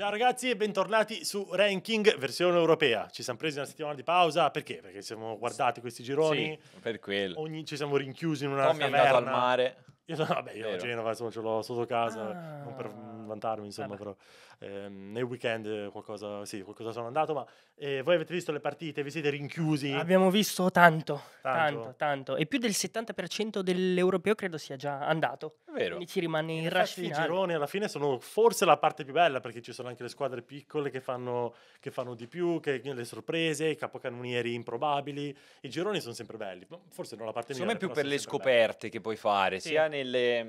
Ciao ragazzi e bentornati su Ranking versione europea. Ci siamo presi una settimana di pausa perché? Perché siamo guardati questi gironi. Sì, per quello. Ogni, ci siamo rinchiusi in una Tommy caverna. è andato al mare. Io, vabbè, io a Genova insomma, ce l'ho sotto casa, ah. non per vantarmi insomma, ah, però eh, nel weekend qualcosa, sì, qualcosa sono andato, ma eh, voi avete visto le partite, vi siete rinchiusi? Abbiamo visto tanto, tanto, tanto, tanto. e più del 70% dell'europeo credo sia già andato. Vero. Quindi ci rimane in rush I gironi alla fine sono forse la parte più bella perché ci sono anche le squadre piccole che fanno, che fanno di più, che, le sorprese, i capocannonieri improbabili. I gironi sono sempre belli, boh, forse non la parte migliore. Secondo me più per le scoperte belli. che puoi fare, sì. sia nelle,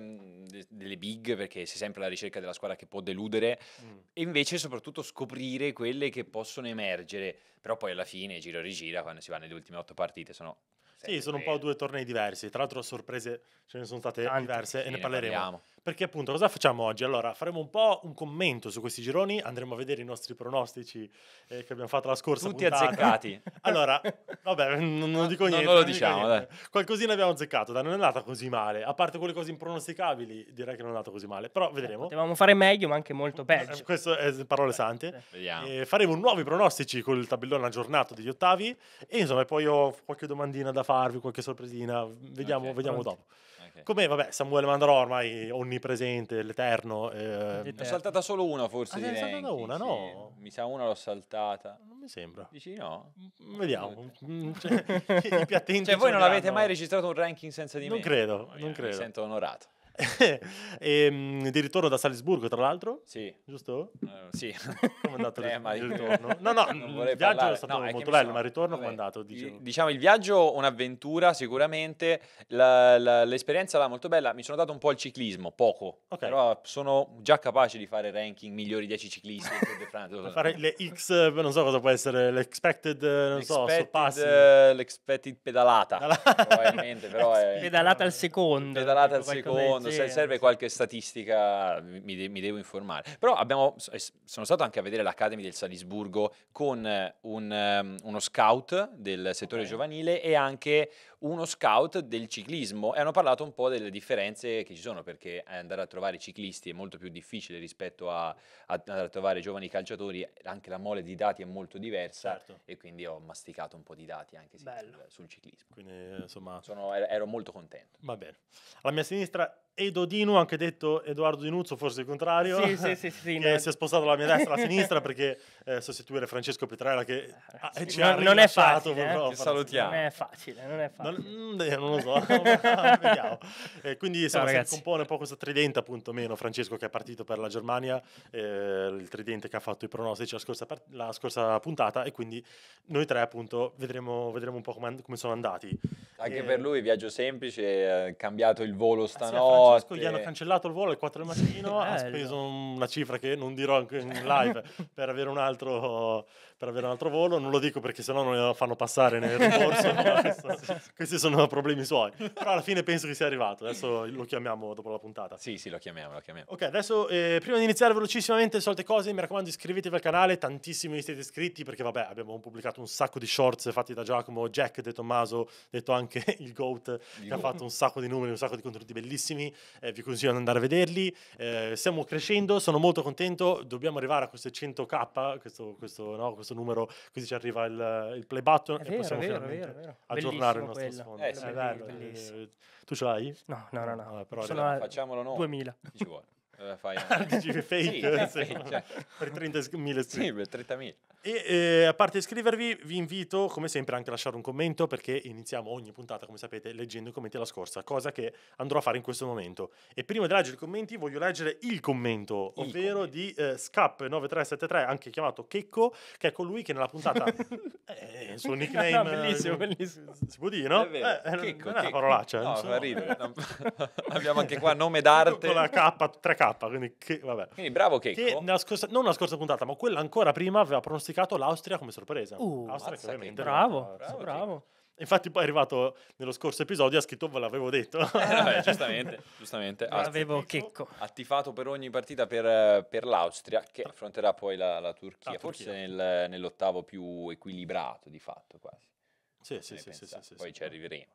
nelle big perché sei sempre alla ricerca della squadra che può deludere mm. e invece soprattutto scoprire quelle che possono emergere. Però poi alla fine, giro e rigira, quando si va nelle ultime otto partite, sono sì, sono un po' due tornei diversi. Tra l'altro, sorprese ce ne sono state Tante, diverse e ne parleremo. parliamo. Perché appunto cosa facciamo oggi? Allora faremo un po' un commento su questi gironi, andremo a vedere i nostri pronostici eh, che abbiamo fatto la scorsa Tutti puntata. azzeccati. Allora, vabbè, non, non ah, dico no, niente. non lo diciamo, dai. Qualcosina abbiamo azzeccato, dai, non è andata così male. A parte quelle cose impronosticabili, direi che non è andata così male, però eh, vedremo. Potevamo fare meglio, ma anche molto eh, peggio. Questo è parole eh, sante. Vediamo. Eh, faremo nuovi pronostici con il tabellone aggiornato degli ottavi e insomma poi ho qualche domandina da farvi, qualche sorpresina, vediamo, okay, vediamo dopo. Come, vabbè, Samuele Mandrò ormai onnipresente, l'eterno. Eh... L'Eterno. Ho saltata solo una forse. Ah, ne hai saltata una, Sì, no? Mi sa una l'ho saltata. Non mi sembra. Dici no? Mm, vediamo. Mm, cioè, i più attenti Cioè voi non avete mai registrato un ranking senza di me? Non credo, non credo. Mi sento onorato. e, ehm, di ritorno da Salisburgo, tra l'altro? Sì. Giusto? Uh, sì. Come è andato eh, il ritorno? No, no, il viaggio parlare. è stato no, molto è bello, sono... ma il ritorno come è andato? Dicevo. Diciamo il viaggio un'avventura sicuramente, la, la, l'esperienza là molto bella, mi sono dato un po' al ciclismo, poco, okay. però sono già capace di fare ranking migliori 10 ciclisti. fare le X, non so cosa può essere, l'expected, non l'expected, so, sorpassi. L'expected pedalata, pedalata. probabilmente, però è... Pedalata al secondo. Pedalata al secondo quando sì, eh, serve qualche statistica mi, de- mi, devo informare. Però abbiamo, sono stato anche a vedere l'Academy del Salisburgo con eh, un, um, uno scout del settore okay. giovanile e anche uno scout del ciclismo e hanno parlato un po' delle differenze che ci sono perché andare a trovare ciclisti è molto più difficile rispetto a, a andare a trovare giovani calciatori, anche la mole di dati è molto diversa certo. e quindi ho masticato un po' di dati anche sì, sul, sul, ciclismo. Quindi eh, insomma... Sono, ero molto contento. Va bene. Alla mia sinistra Edo Dinu, anche detto Edoardo Dinuzzo, forse il contrario, sì, sì, sì, sì, che no. si è spostato dalla mia destra alla sinistra perché eh, sostituire Francesco Petrella che eh, sì, ci ha non è facile, eh? no, salutiamo. Non è facile, non è facile. Non, mm, non lo so, vediamo. Eh, quindi insomma, no, si compone un po' questo tridente appunto meno Francesco che è partito per la Germania, eh, il tridente che ha fatto i pronostici la scorsa, part- la scorsa, puntata e quindi noi tre appunto vedremo, vedremo un po' come, and- come sono andati. Anche e... Eh, per lui viaggio semplice, ha cambiato il volo ah, stanotte. Francesco gli hanno cancellato il volo alle 4 del mattino, ha speso una cifra che non dirò in live per avere una altro per avere un altro volo. Non lo dico perché sennò non lo fanno passare nel rimborso. questo, questi sono problemi suoi. Però alla fine penso che sia arrivato. Adesso lo chiamiamo dopo la puntata. Sì, sì, lo chiamiamo. Lo chiamiamo. Ok, adesso eh, prima di iniziare velocissimamente le solite cose, mi raccomando iscrivetevi al canale. Tantissimi vi siete iscritti perché vabbè abbiamo pubblicato un sacco di shorts fatti da Giacomo, Jack De Tommaso, detto anche il GOAT, che Io. ha fatto un sacco di numeri, un sacco di contenuti bellissimi. Eh, vi consiglio di andare a vederli. Eh, stiamo crescendo, sono molto contento. Dobbiamo arrivare a queste 100k, questo, questo, no, questo questo numero, così ci arriva il, il play button è e possiamo vero, finalmente vero, aggiornare bellissimo il nostro quello. sfondo. Eh, sì, bello, bello, eh, tu ce l'hai? No, no, no, no. Vabbè, Sono facciamolo noi. 2000. Ci vuole fai? RGB fake, sì, eh, sì, cioè. per 30.000 sì, per 30.000. E eh, a parte iscrivervi, vi invito come sempre anche a lasciare un commento perché iniziamo ogni puntata, come sapete, leggendo i commenti della scorsa, cosa che andrò a fare in questo momento. E prima di leggere i commenti voglio leggere il commento, il ovvero commento. di eh, Scap9373, anche chiamato Checco, che è colui che nella puntata... eh, il suo nickname... No, no, bellissimo, bellissimo. Si può dire, no? È vero. Eh, eh Checco, non è una parolaccia. No, fa Abbiamo anche qua nome d'arte. Con la K, 3K. Quindi, che, vabbè. quindi bravo Checco. Che nella scorsa, non la scorsa puntata, ma quella ancora prima aveva pronosticato l'Austria come sorpresa. Uh, Austria che ovviamente. bravo, bravo. bravo. Infatti poi è arrivato nello scorso episodio e ha scritto ve l'avevo detto. Eh, vabbè, giustamente, giustamente. Avevo checco. Ha tifato per ogni partita per, per l'Austria che affronterà poi la, la Turchia, la forse Turchia. Nel, nell'ottavo più equilibrato di fatto quasi. Sì, sì sì, sì, sì, sì, Poi ci arriveremo.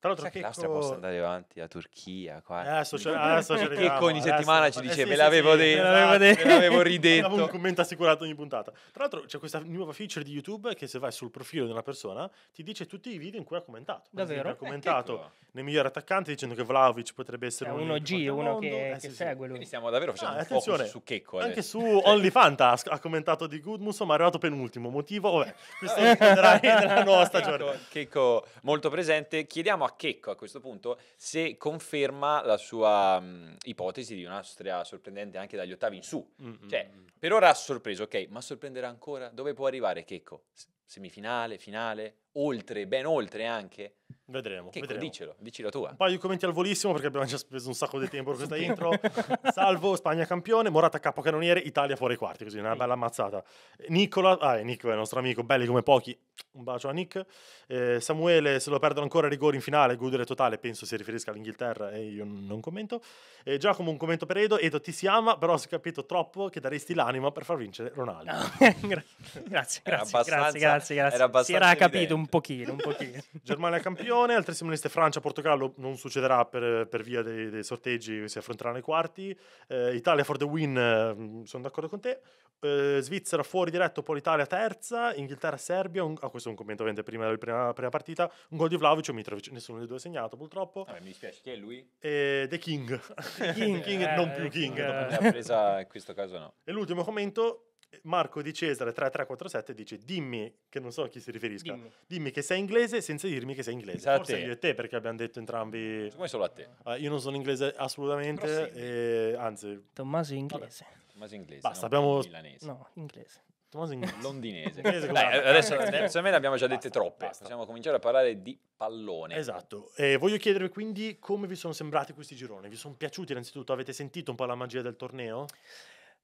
Tra l'altro, che l'Austria co... possa andare avanti, a Turchia, qua. Adesso eh, ci arriviamo. ogni settimana adesso, ci dice, eh, me, l'avevo sì, detto, me l'avevo detto, me l'avevo ridetto. Avevo un commento assicurato ogni puntata. Tra l'altro, c'è questa nuova feature di YouTube che se vai sul profilo di una persona ti dice tutti i video in cui ha commentato. Davvero? Ha eh, commentato eh, nel miglior attaccante dicendo che Vlaovic potrebbe essere un uno G, uno che, eh, che sì, segue lui. Quindi stiamo davvero facendo ah, attenzione. su Checco. Adesso. Anche su OnlyFanta ha commentato di Goodmus, ma è arrivato penultimo. Motivo, vabbè, questo riprenderai nella nuova stagione. Checco molto presente. Chiediamo a a Checco a questo punto se conferma la sua mh, ipotesi di un'Austria sorprendente anche dagli ottavi in su. Mm-hmm. Cioè, mm, mm. per ora ha sorpreso, ok, ma sorprenderà ancora? Dove può arrivare Checco? Semifinale, finale, oltre, ben oltre anche? Vedremo, che, vedremo. Dicelo, dici la tua. Un paio di commenti al volissimo perché abbiamo già speso un sacco di tempo per questa intro. Salvo, Spagna campione, Morata capocannoniere, Italia fuori quarti, così una bella ammazzata. Nicola, ah, è Nick è il nostro amico, belli come pochi, un bacio a Nick. Eh, Samuele, se lo perdono ancora a rigore in finale, Gudere totale, penso si riferisca all'Inghilterra e io non commento. Eh, Giacomo, un commento per Edo, Edo ti si ama, però si è capito troppo che daresti l'anima per far vincere Ronaldo. Ah, grazie, grazie, grazie, grazie, grazie, Era abbastanza si era capito un un pochino, un pochino. Germania campione, altre simoniste Francia, Portogallo non succederà per, per via dei, dei, sorteggi, si affronteranno i quarti. Eh, Italia for the win, mm, sono d'accordo con te. Eh, Svizzera fuori diretto, poi l'Italia terza, Inghilterra, Serbia. Un, ah, questo è un commento ovviamente prima della prima, prima, partita. Un gol di Vlaovic o Mitrovic, nessuno dei due ha segnato purtroppo. Ah, mi dispiace, chi è lui? Eh, the King. Eh, King, King non più King. Eh, presa in questo caso no. E l'ultimo commento, Marco di Cesare 3347 dice dimmi che non so a chi si riferisca dimmi. dimmi che sei inglese senza dirmi che sei inglese Esatto, forse io e te perché abbiamo detto entrambi come solo a te eh, io non sono inglese assolutamente e, eh, anzi Tommaso inglese. Tommaso inglese Basta, no? abbiamo- milanese No, inglese. Tommaso inglese londinese Inglese adesso secondo me ne abbiamo già dette Basta, troppe basta. possiamo cominciare a parlare di pallone Esatto, e voglio chiedervi quindi come vi sono sembrati questi gironi, vi sono piaciuti innanzitutto, avete sentito un po' la magia del torneo?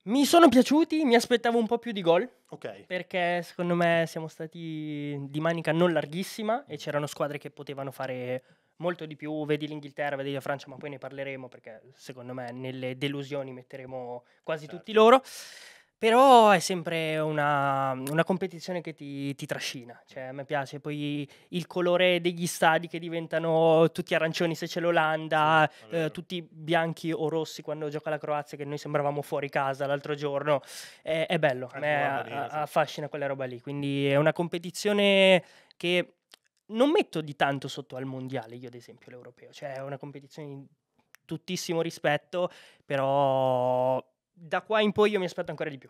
Mi sono piaciuti, mi aspettavo un po' più di gol. Okay. Perché secondo me siamo stati di manica non larghissima e c'erano squadre che potevano fare molto di più. Vedi l'Inghilterra, vedi la Francia, ma poi ne parleremo perché secondo me nelle delusioni metteremo quasi certo. tutti loro. Però è sempre una, una competizione che ti, ti, trascina, cioè a me piace poi il colore degli stadi che diventano tutti arancioni se c'è l'Olanda, sì, eh, tutti bianchi o rossi quando gioca la Croazia che noi sembravamo fuori casa l'altro giorno, è, è bello, a me affascina quella roba lì, quindi è una competizione che non metto di tanto sotto al mondiale io ad esempio l'europeo, cioè è una competizione di tuttissimo rispetto, però da qua in poi io mi aspetto ancora di più.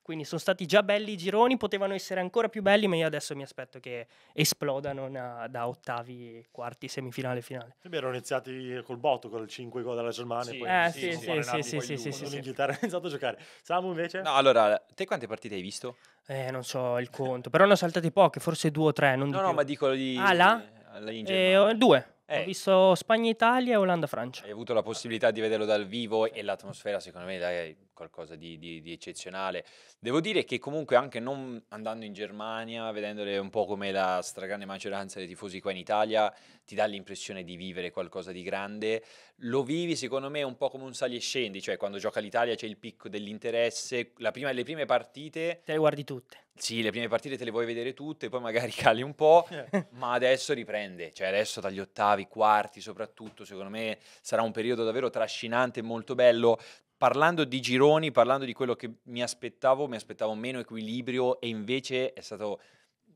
Quindi sono stati già belli i gironi, potevano essere ancora più belli, ma io adesso mi aspetto che esplodano na, da ottavi, quarti, semifinale, finale. Sì, erano iniziati col botto, con il 5 gol della Germania. Sì, poi, eh, sì, sì, sì, sì, sì, sì, sì, sì, L'Inghilterra ha iniziato a giocare. Samu invece? No, allora, te quante partite hai visto? Eh, non so il conto, però ne ho saltate poche, forse due o tre, non No, no, più. ma dico di... Ah, là? Di, eh, due. Eh. Ho visto Spagna-Italia e Olanda-Francia. Hai avuto la possibilità di vederlo dal vivo e l'atmosfera, secondo me, dai qualcosa di, di, di, eccezionale. Devo dire che comunque anche non andando in Germania, vedendole un po' come la stragrande maggioranza dei tifosi qua in Italia, ti dà l'impressione di vivere qualcosa di grande. Lo vivi secondo me un po' come un sali e scendi, cioè quando gioca l'Italia c'è il picco dell'interesse, prima, le prime partite... Te le guardi tutte. Sì, le prime partite te le vuoi vedere tutte, poi magari cali un po', eh. ma adesso riprende, cioè adesso dagli ottavi, quarti soprattutto, secondo me sarà un periodo davvero trascinante e molto bello parlando di gironi, parlando di quello che mi aspettavo, mi aspettavo meno equilibrio e invece stato,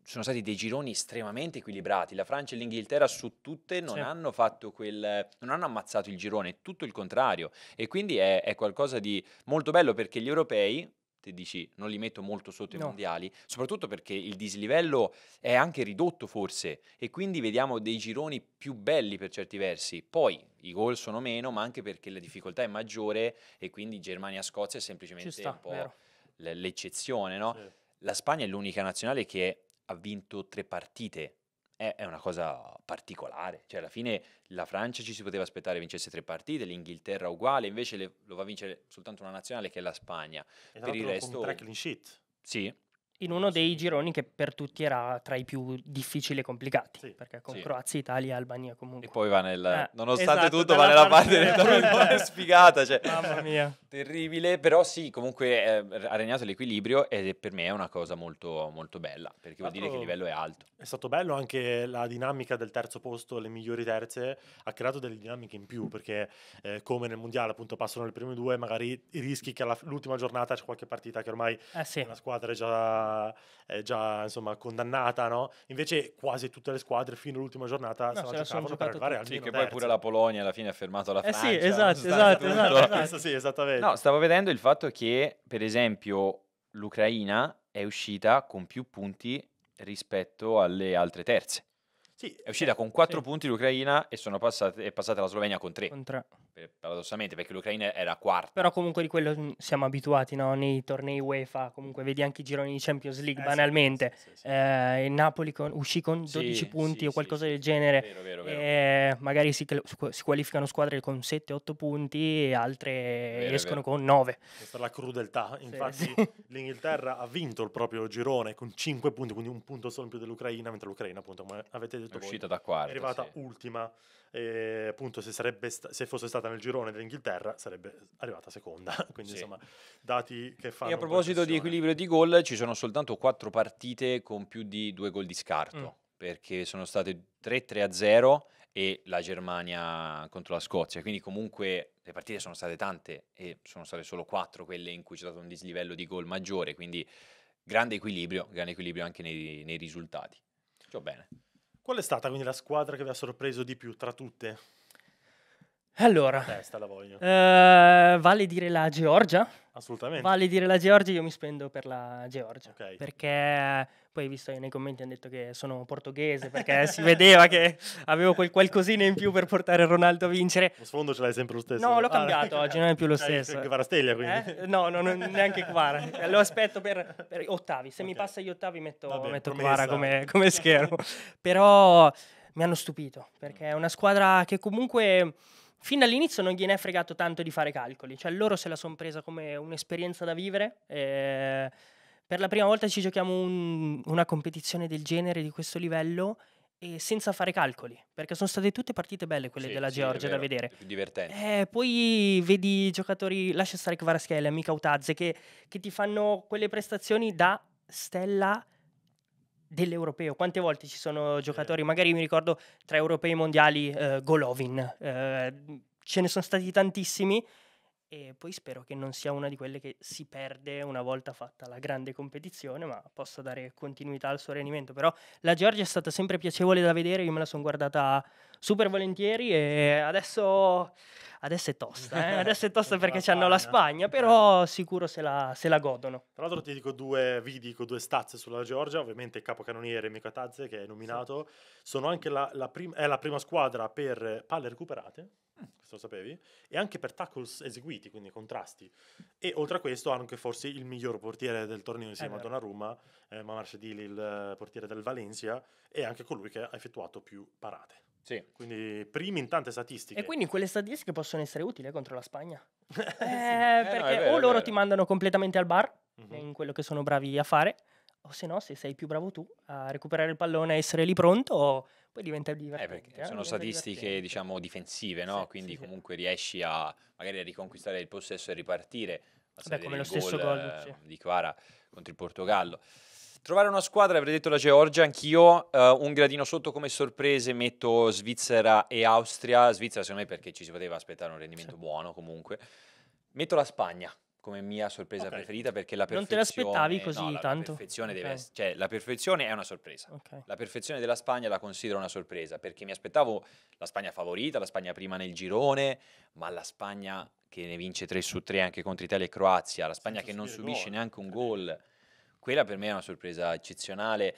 sono stati dei gironi estremamente equilibrati. La Francia e l'Inghilterra su tutte non, sì. hanno, quel, non hanno ammazzato il girone, tutto il contrario. E quindi è, è qualcosa di molto bello perché gli europei, te dici non li metto molto sotto no. i mondiali, soprattutto perché il dislivello è anche ridotto forse e quindi vediamo dei gironi più belli per certi versi. Poi i gol sono meno, ma anche perché la difficoltà è maggiore e quindi Germania-Scozia è semplicemente sta, un po' vero. l'eccezione, no? sì. La Spagna è l'unica nazionale che ha vinto tre partite è, è una cosa particolare. Cioè, alla fine la Francia ci si poteva aspettare vincesse tre partite, l'Inghilterra uguale, invece le, lo va a vincere soltanto una nazionale che è la Spagna. E per il resto... Con tre sheet. Sì, in uno dei gironi che per tutti era tra i più difficili e complicati, sì, perché con sì. Croazia, Italia e Albania comunque. E poi va nel, eh, nonostante esatto, tutto, va nella parte, del doppio sfigata, cioè, mamma mia. Terribile, però sì, comunque eh, ha regnato l'equilibrio ed per me è una cosa molto, molto bella, perché vuol dire che il livello è alto. È stato bello anche la dinamica del terzo posto, le migliori terze, ha creato delle dinamiche in più, perché eh, come nel Mondiale appunto passano le prime due, magari rischi che all'ultima giornata c'è qualche partita che ormai eh sì. una squadra è già già, eh, già insomma, condannata, no? Invece quasi tutte le squadre fino all'ultima giornata no, stanno cercando per arrivare al Sì, che poi pure la Polonia alla fine ha fermato la eh Francia. Eh sì, esatto, esatto, esatto, esatto. Sì, esattamente. No, stavo vedendo il fatto che, per esempio, l'Ucraina è uscita con più punti rispetto alle altre terze. Sì, è uscita eh, con 4 sì. punti l'Ucraina e sono passate, è passata la Slovenia con 3. Con 3 paradossalmente, perché l'Ucraina era quarta. Però comunque di quello mm, siamo abituati, no? Nei tornei UEFA, comunque vedi anche i gironi di Champions League, eh, banalmente. Sì, sì, sì, eh, Napoli con, uscì con 12 punti o qualcosa del genere. Vero, vero, vero. Eh, magari si, si, qualificano squadre con 7-8 punti e altre escono con 9. Questa è la crudeltà. Infatti l'Inghilterra ha vinto il proprio girone con 5 punti, quindi un punto solo in più dell'Ucraina, mentre l'Ucraina, appunto, come avete detto è voi, uscita da quarta, è arrivata ultima. E, appunto, se, sta- se fosse stata passata nel girone dell'Inghilterra sarebbe arrivata seconda. Quindi sì. insomma, dati che fanno. E a proposito di equilibrio di gol, ci sono soltanto quattro partite con più di due gol di scarto. Mm. Perché sono state 3-3 0 e la Germania contro la Scozia. Quindi comunque le partite sono state tante e sono state solo quattro quelle in cui c'è stato un dislivello di gol maggiore. Quindi grande equilibrio, grande equilibrio anche nei, nei risultati. Ciò bene. Qual è stata quindi la squadra che vi ha sorpreso di più tra tutte? Allora, testa la voglio. Eh, vale dire la Georgia? Assolutamente. Vale dire la Georgia, io mi spendo per la Georgia. Okay. Perché poi visto nei commenti hanno detto che sono portoghese, perché si vedeva che avevo quel qualcosina in più per portare Ronaldo a vincere. Lo sfondo ce l'hai sempre lo stesso. No, l'ho ah, cambiato oggi, non è più lo stesso. Anche Varasteglia quindi. Eh? No, no, non, neanche Quara. Lo aspetto per, per ottavi. Se okay. mi passa gli ottavi metto, Vabbè, metto Quara come, come schermo. Però mi hanno stupito, perché è una squadra che comunque fin dall'inizio non gliene è fregato tanto di fare calcoli, cioè loro se la sono presa come un'esperienza da vivere. Eh, per la prima volta ci giochiamo un, una competizione del genere, di questo livello, e senza fare calcoli, perché sono state tutte partite belle quelle sì, della sì, Georgia da vedere. Più divertente. Eh, poi vedi giocatori, lascia stare Kvaraschiele, amica Utazze, che, che ti fanno quelle prestazioni da stella dell'europeo. Quante volte ci sono eh. giocatori, magari mi ricordo tra europei mondiali eh, Golovin, eh, ce ne sono stati tantissimi e poi spero che non sia una di quelle che si perde una volta fatta la grande competizione, ma possa dare continuità al suo rendimento. Però la Georgia è stata sempre piacevole da vedere, io me la sono guardata super volentieri e adesso, adesso è tosta, eh? adesso è tosta perché hanno la Spagna, però certo. sicuro se la, se la, godono. Tra l'altro ti dico due, vi dico due stazze sulla Georgia, ovviamente il capocannoniere Mika Tazze che è nominato, sì. sono anche la, la prim- è la prima squadra per palle recuperate, mm lo sapevi, e anche per tackles eseguiti, quindi contrasti. E oltre a questo ha anche forse il miglior portiere del torneo insieme eh, a Donnarumma, eh, Mamarshadili il portiere del Valencia, e anche colui che ha effettuato più parate. Sì. Quindi primi in tante statistiche. E quindi quelle statistiche possono essere utili eh, contro la Spagna. eh, sì. Eh perché no, vero, o loro ti mandano completamente al bar, mm-hmm. in quello che sono bravi a fare, o se no, se sei più bravo tu a recuperare il pallone, a essere lì pronto, poi diventa eh, divertente. Eh, perché eh? sono statistiche, divertente. diciamo, difensive, no? Sì, Quindi sì, comunque sì. riesci a magari a riconquistare il possesso e ripartire. Beh, come lo stesso gol, gol eh, di Quara contro il Portogallo. Trovare una squadra, avrei detto la Georgia, anch'io eh, un gradino sotto come sorprese metto Svizzera e Austria, Svizzera secondo me perché ci si poteva aspettare un rendimento buono comunque, metto la Spagna, come mia sorpresa okay. preferita perché la perfezione... Non te l'aspettavi così no, la tanto? Perfezione okay. deve, cioè, la perfezione è una sorpresa. Okay. La perfezione della Spagna la considero una sorpresa perché mi aspettavo la Spagna favorita, la Spagna prima nel girone, ma la Spagna che ne vince 3 su 3 anche contro Italia e Croazia, la Spagna Senza che non subisce gol. neanche un gol, quella per me è una sorpresa eccezionale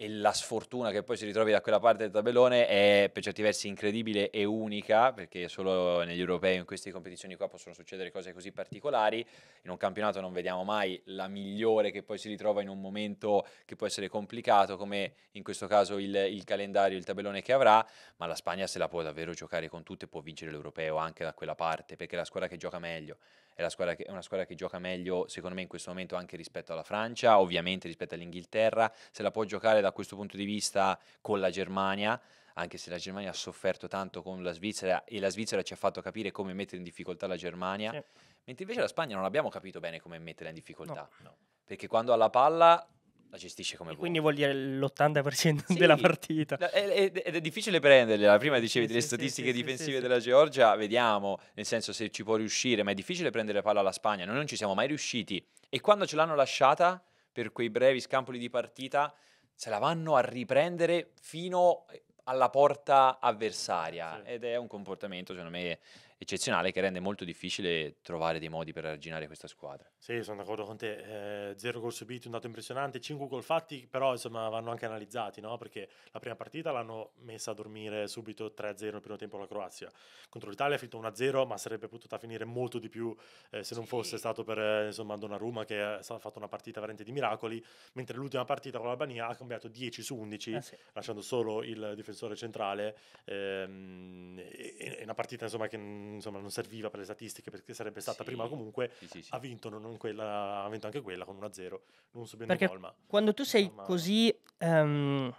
e la sfortuna che poi si ritrovi da quella parte del tabellone è per certi versi incredibile e unica, perché solo negli europei in queste competizioni qua possono succedere cose così particolari. In un campionato non vediamo mai la migliore che poi si ritrova in un momento che può essere complicato, come in questo caso il, il calendario, il tabellone che avrà, ma la Spagna se la può davvero giocare con tutte può vincere l'europeo anche da quella parte, perché è la squadra che gioca meglio è, che, è, una squadra che gioca meglio secondo me in questo momento anche rispetto alla Francia, ovviamente rispetto all'Inghilterra, se la può giocare da questo punto di vista con la Germania, anche se la Germania ha sofferto tanto con la Svizzera e la Svizzera ci ha fatto capire come mettere in difficoltà la Germania, sì. mentre invece la Spagna non abbiamo capito bene come metterla in difficoltà, no. No. perché quando ha la palla la gestisce come vuole. Quindi vuol dire l'80% sì, della partita. Ed è, è, è, difficile prenderla. Prima dicevi sì, delle sì, statistiche difensive della Georgia, vediamo, nel senso se ci può riuscire, ma è difficile prendere palla alla Spagna, noi non ci siamo mai riusciti. E quando ce l'hanno lasciata per quei brevi scampoli di partita, se la vanno a riprendere fino alla porta avversaria ed è un comportamento secondo me eccezionale che rende molto difficile trovare dei modi per arginare questa squadra. Sì, sono d'accordo con te. Eh, zero gol subiti, un dato impressionante. Cinque gol fatti, però insomma vanno anche analizzati, no? Perché la prima partita l'hanno messa a dormire subito 3-0 nel primo tempo la Croazia. Contro l'Italia ha finito 1-0, ma sarebbe potuta finire molto di più eh, se non sì. fosse stato per eh, insomma Donnarumma che ha fatto una partita veramente di miracoli, mentre l'ultima partita con l'Albania ha cambiato 10 su 11, ah, eh, sì. lasciando solo il difensore centrale. Ehm, è una partita insomma che insomma, non serviva per le statistiche perché sarebbe stata sì, prima comunque, sì, sì, ha, vinto quella, ha, vinto anche quella con 1-0, non subendo perché gol. Ma, quando tu sei ma... così um,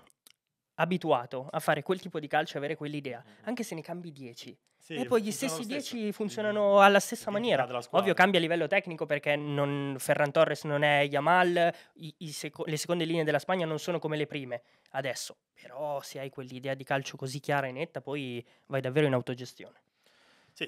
abituato a fare quel tipo di calcio, e avere quell'idea, mm-hmm. anche se ne cambi 10, sì, e poi gli stessi 10 funzionano alla stessa maniera. Ovvio cambia a livello tecnico perché non, Ferran Torres non è Yamal, i, i seco- le seconde linee della Spagna non sono come le prime adesso, però se hai quell'idea di calcio così chiara e netta poi vai davvero in autogestione.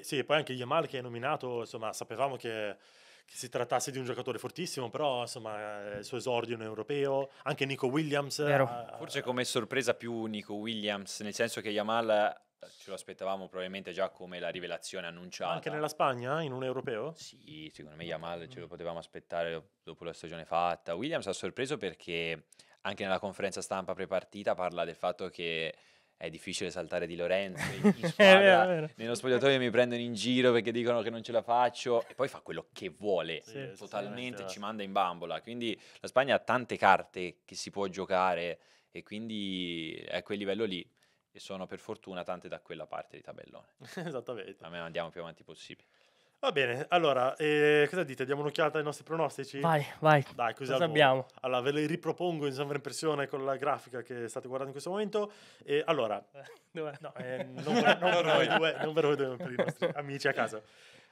Sì, sì, poi anche Yamal che hai nominato, insomma, sapevamo che, che, si trattasse di un giocatore fortissimo, però insomma, eh, il suo esordio in europeo, anche Nico Williams. Eh, ha, Forse come sorpresa più Nico Williams, nel senso che Yamal eh, ce lo aspettavamo probabilmente già come la rivelazione annunciata. Anche nella Spagna, in un europeo? Sì, secondo me Yamal ce lo potevamo aspettare dopo la stagione fatta. Williams ha sorpreso perché anche nella conferenza stampa prepartita parla del fatto che è difficile saltare di Lorenzo in squadra, vero, nello spogliatoio mi prendono in giro perché dicono che non ce la faccio e poi fa quello che vuole, sì, totalmente ci manda in bambola. Quindi la Spagna ha tante carte che si può giocare e quindi è quel livello lì e sono per fortuna tante da quella parte di tabellone. Esattamente. A me andiamo più avanti possibile. Va bene, allora, eh, cosa dite? Diamo un'occhiata ai nostri pronostici? Vai, vai. Dai, così cosa abbiamo? Allora, ve li ripropongo in sovraimpressione con la grafica che state guardando in questo momento. E, allora, Dov'è? No, eh, non, ve, non, due, non per i nostri amici a casa.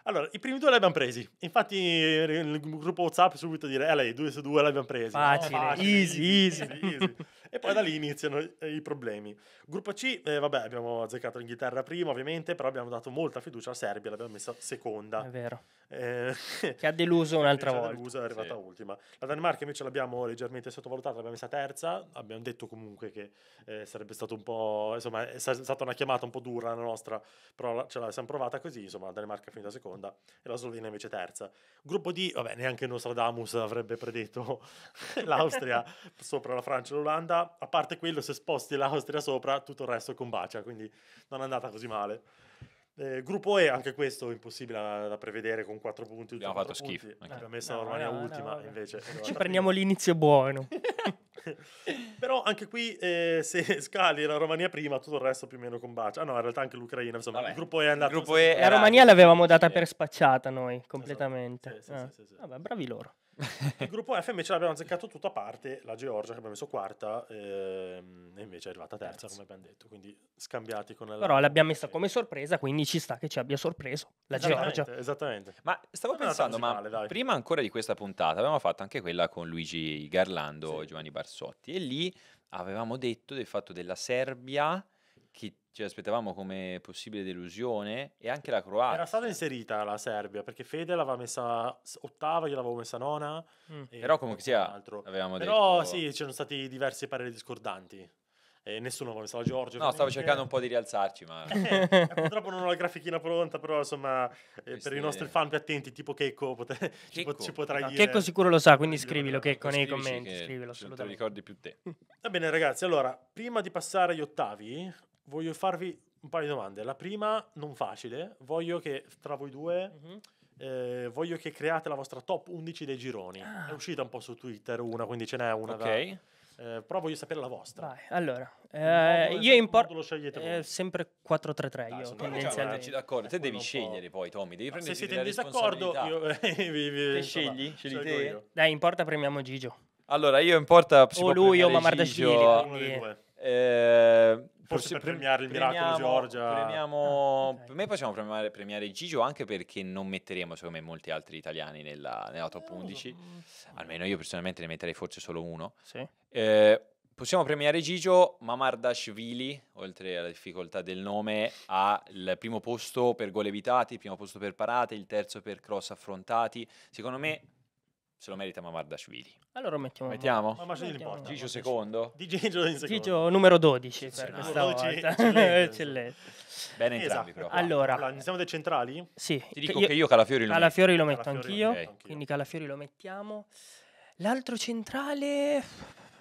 Allora, i primi due li abbiamo presi. Infatti, il gruppo WhatsApp subito dire: Eh, lei, due su due li abbiamo presi. Facile, no, facile easy, easy. easy, easy. E poi da lì iniziano eh, i problemi. Gruppo C, eh, vabbè, abbiamo azzeccato l'Inghilterra prima, ovviamente, però abbiamo dato molta fiducia alla Serbia, l'abbiamo messa seconda. È vero. Eh, che ha deluso un'altra volta. Ha deluso, è arrivata sì. ultima. La Danimarca invece l'abbiamo leggermente sottovalutata, l'abbiamo messa terza. Abbiamo detto comunque che eh, sarebbe stato un po', insomma, è stata una chiamata un po' dura la nostra, però ce l'abbiamo provata così, insomma, la Danimarca è finita seconda e la Slovenia invece terza. Gruppo D, vabbè, neanche Nostradamus avrebbe predetto l'Austria sopra la Francia e l'Olanda a parte quello, se sposti l'Austria sopra, tutto il resto combacia, quindi non è andata così male. Eh, gruppo E, anche questo impossibile da, prevedere con 4 punti. Abbiamo fatto schifo. Punti. Abbiamo messo la Romania ultima, no, invece. Ci prendiamo l'inizio buono. Però anche qui, eh, se scali la Romania prima, tutto il resto più o meno combacia. Ah no, in realtà anche l'Ucraina, insomma, Vabbè. il gruppo E è andato... Gruppo e la Romania l'avevamo data per spacciata noi, esatto. completamente. Esatto. Sì, sì, ah. sì, vabbè, bravi loro. Il gruppo F invece l'abbiamo azzeccato tutto a parte la Georgia che abbiamo messo quarta ehm, e invece è arrivata terza, come abbiamo detto, quindi scambiati con la... Però l'abbiamo messa come sorpresa, quindi ci sta che ci abbia sorpreso la esattamente, Georgia. Esattamente. Ma stavo non pensando, ma male, prima ancora di questa puntata avevamo fatto anche quella con Luigi Garlando sì. e Giovanni Barsotti e lì avevamo detto del fatto della Serbia chi ci aspettavamo come possibile delusione e anche la Croazia. Era stata inserita la Serbia perché Fede l'aveva messa ottava, io l'avevo messa nona. Mm. Però comunque sia, altro. avevamo Però detto... sì, c'erano stati diversi pareri discordanti. E nessuno voleva la Giorgio. No, stavo cercando un po' di rialzarci, ma... Eh, eh, purtroppo non ho la grafichina pronta, però insomma, eh, per i nostri fan più attenti, tipo Checco, pot- ci, po- ci potrà no, dire... Checco sicuro lo sa, quindi scrivilo Checco nei commenti, scrivilo assolutamente. Non te ricordi più te. Va bene ragazzi, allora, prima di passare agli ottavi, voglio farvi un paio di domande. La prima, non facile, voglio che tra voi due... Mm-hmm. Eh, voglio che create la vostra top 11 dei gironi. Ah. È uscita un po' su Twitter una, quindi ce n'è una. Ok. Da, eh, però voglio sapere la vostra. Vai, allora, eh, io importo. Lo scegliete eh, voi. sempre 4-3-3. Ah, io tendenzialmente. Diciamo, d'accordo. Te devi scegliere poi, Tommy. Devi prendere Se siete in disaccordo, io. vi, vi, vi scegli? Scegli te. Io. Dai, in porta premiamo Gigio. Allora, io in porta. O lui o Mamardashvili. Uno dei due. Eh, Forse per premiare il miracolo premiamo, Giorgia. Premiamo, ah, okay. Per me possiamo premiare, premiare, Gigio anche perché non metteremo, secondo me, molti altri italiani nella, nella top 11. Mm. Almeno io personalmente ne metterei forse solo uno. Sì. Eh, possiamo premiare Gigio, Mamardashvili oltre alla difficoltà del nome, ha il primo posto per gol evitati, il primo posto per parate, il terzo per cross affrontati. Secondo me se lo merita Mamardashvili. Allora mettiamo. Mettiamo? Mamardashvili in porta. Gigio secondo. Gigio in secondo. Gigio numero 12 sì, per no. questa 12, volta. Eccellente. Bene entrambi esatto. però. Allora, allora, iniziamo dai centrali? Sì. Ti dico io, che io Calafiori lo Calafiori metto. lo metto Calafiori anch'io, okay. quindi Calafiori lo mettiamo. L'altro centrale...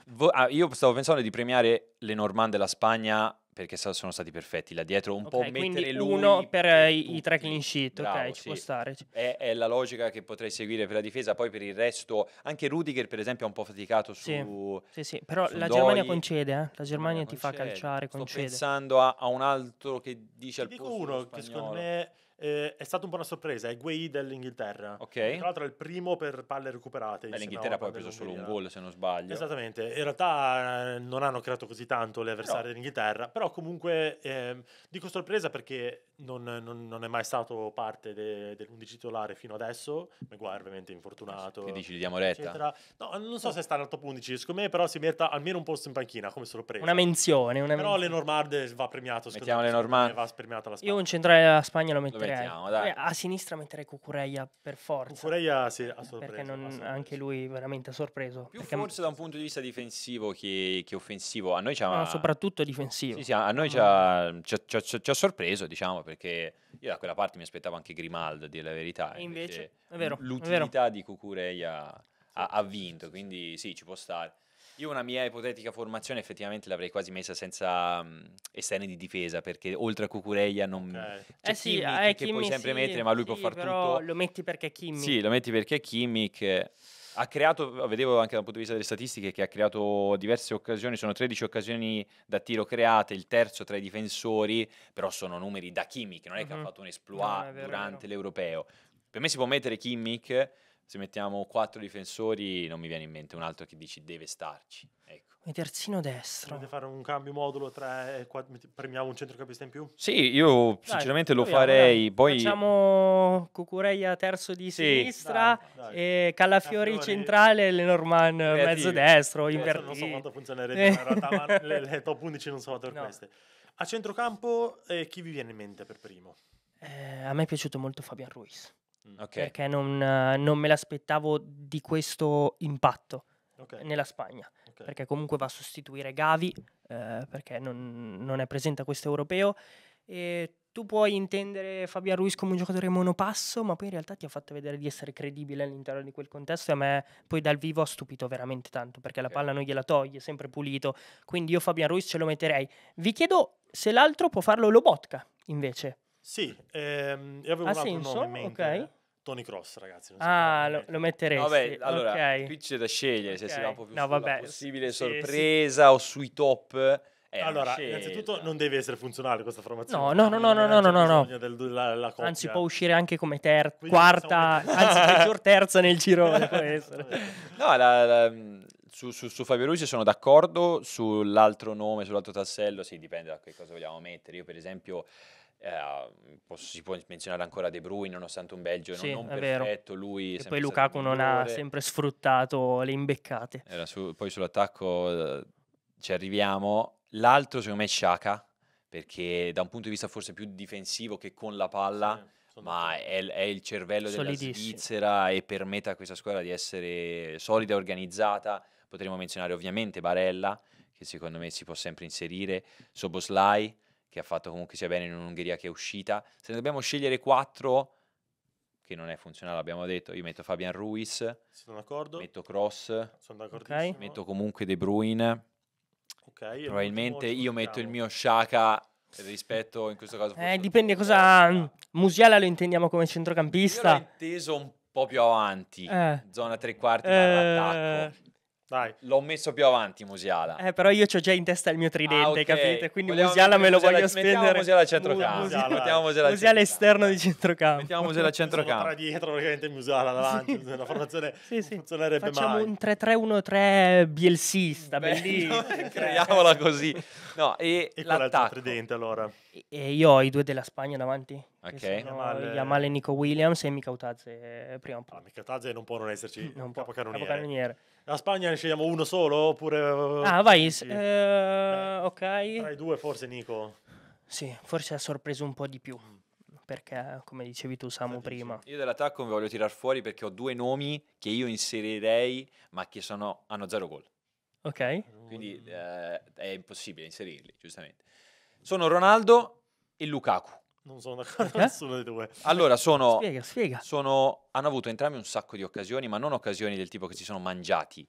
Vo- ah, io stavo pensando di premiare le Normande e la Spagna perché sono stati perfetti là dietro. Un okay, po' mettere lui uno per, eh, i, tre clean sheet, Bravo, ok, ci può stare. È, è, la logica che potrei seguire per la difesa. Poi per il resto, anche Rudiger, per esempio, ha un po' faticato su. Sì, sì, sì. però la Germania concede, eh? la Germania ti fa calciare. Concede. Sto pensando a, a, un altro che dice ti al posto. Uno che secondo me eh, è stata un po' una sorpresa, è Guay dell'Inghilterra. Ok. Tra l'altro è il primo per palle recuperate. Beh, l'Inghilterra poi ha preso solo un gol, se non sbaglio. Esattamente, in realtà eh, non hanno creato così tanto le avversarie no. dell'Inghilterra, però comunque eh, dico sorpresa perché non, non, non, è mai stato parte de, dell'11 titolare fino adesso, Maguire ovviamente infortunato. Che dici, gli diamo retta? No, non so se sta al top 11, secondo me però si merita almeno un posto in panchina come sorpresa. Una menzione. Una però menzione. Lenormand va premiato, secondo Mettiamo me. Lenormand. Va premiata la Spagna. Io un centrale della Spagna lo metterei mettiamo, dai. Eh, a sinistra metterei Cucureia per forza. Cucureia sì, ha sorpreso. Perché non, sorpresa. anche lui veramente ha sorpreso. Più perché forse da un punto di vista difensivo che, che offensivo. A noi ci ha... No, soprattutto difensivo. Sì, sì, a noi ci ha, sorpreso, diciamo, perché io da quella parte mi aspettavo anche Grimaldo, a dire la verità. E invece, invece è vero, l'utilità è vero. di Cucureia ha, ha vinto, quindi sì, ci può stare. Io una mia ipotetica formazione effettivamente l'avrei quasi messa senza um, esterni di difesa perché oltre a Cucureia non okay. c'è eh sì, Kimmich eh, che Kimmich puoi sempre sì, mettere ma lui sì, può far tutto. lo metti perché Kimmich. Sì, lo metti perché Kimmich ha creato, vedevo anche dal punto di vista delle statistiche, che ha creato diverse occasioni, sono 13 occasioni da tiro create, il terzo tra i difensori, però sono numeri da Kimmich, non è che mm-hmm. ha mhm. fatto un esploit no, durante l'europeo. Per me si può mettere Kimmich se mettiamo quattro difensori non mi viene in mente un altro che dici deve starci. Ecco. Il terzino destro. Potete fare un cambio modulo 3 eh, premiamo un centrocampista in più? Sì, io sinceramente lo farei. Dai. Poi... Facciamo Cucureia terzo di sì. sinistra dai, e Calafiori, Calafiori centrale Lenormand Creativi. mezzo destro. Cioè, non so quanto funzionerebbe in realtà, ma le, le, top 11 non sono per no. queste. A centrocampo eh, chi vi viene in mente per primo? Eh, a me è piaciuto molto Fabian Ruiz okay. perché non, non, me l'aspettavo di questo impatto okay. nella Spagna, okay. perché comunque va a sostituire Gavi, eh, perché non, non, è presente a questo europeo. E tu puoi intendere Fabian Ruiz come un giocatore monopasso, ma poi in realtà ti ha fatto vedere di essere credibile all'interno di quel contesto e a me poi dal vivo ha stupito veramente tanto, perché la palla non gliela toglie, sempre pulito. Quindi io Fabian Ruiz ce lo metterei. Vi chiedo se l'altro può farlo Lobotka, invece. Sì, ehm, io avevo ha un altro senso? nome in mente. Okay. Tony Cross, ragazzi. ah, lo, lo metteresti. Vabbè, allora, okay. qui c'è da scegliere okay. se si va un po' più no, sulla vabbè, possibile sì, sorpresa sì. o sui top. Eh, allora, innanzitutto non deve essere funzionale questa formazione. No, no, no, no, no, no, no, no, Del, della, della Anzi, può uscire anche come ter- quarta, anzi peggior terza nel girone. può essere. No, la, la, su, su, su, Fabio Luce sono d'accordo, sull'altro nome, sull'altro tassello, sì, dipende da che cosa vogliamo mettere. Io per esempio eh, posso, si può menzionare ancora De Bruyne, nonostante un Belgio sì, non, non perfetto, vero. lui e poi Lukaku non ha sempre sfruttato le imbeccate. Su, poi sull'attacco eh, ci arriviamo. L'altro secondo me è Sciaca, perché da un punto di vista forse più difensivo che con la palla, sì, ma è, è, il cervello della Svizzera e permette a questa squadra di essere solida e organizzata. Potremmo menzionare ovviamente Barella, che secondo me si può sempre inserire, Soboslai, che ha fatto comunque sia bene in un'Ungheria che è uscita. Se ne dobbiamo scegliere quattro, che non è funzionale, abbiamo detto, io metto Fabian Ruiz, sono d'accordo. metto Cross, sono okay. metto comunque De Bruyne. Okay, Probabilmente io metto il mio Shaka rispetto in questo caso. Eh, dipende cosa. Musiala lo intendiamo come centrocampista. Io l'ho inteso un po' più avanti, eh. zona tre quarti, eh. Dai. L'ho messo più avanti Musiala. Eh, però io ho già in testa il mio tridente, ah, okay. capite? Quindi Vogliamo Musiala me lo musiala, voglio spendere. Mettiamo Musiala a centrocampo. Musiala, mettiamo Musiala, musiala esterno di centrocampo. Mettiamo Musiala a centrocampo. Tra dietro ovviamente, Musiala davanti, sì. Cioè, una formazione sì, sì. funzionerebbe Facciamo mai. un 3-3-1-3 bielsista, Beh, bellissimo. Creiamola così. No, e, e qual è il tuo tridente allora? E io ho i due della Spagna davanti. Ok. Yamale... Yamale Nico Williams e Mikautadze eh, prima. Ah, Mikautadze non può non esserci, non può, capocannoniere. capocannoniere. La Spagna ne scegliamo uno solo oppure... Eh, ah, vai. Sì. Eh, eh, ok. Tra i due forse Nico. Sì, forse ha sorpreso un po' di più. Mm. Perché, come dicevi tu, Samu, sì, prima. Io dell'attacco mi voglio tirare fuori perché ho due nomi che io inserirei, ma che sono, hanno zero gol. Ok. Quindi eh, è impossibile inserirli, giustamente. Sono Ronaldo e Lukaku. Non sono d'accordo con nessuno dei due. Allora, sono, spiega, spiega. Sono, hanno avuto entrambi un sacco di occasioni, ma non occasioni del tipo che si sono mangiati,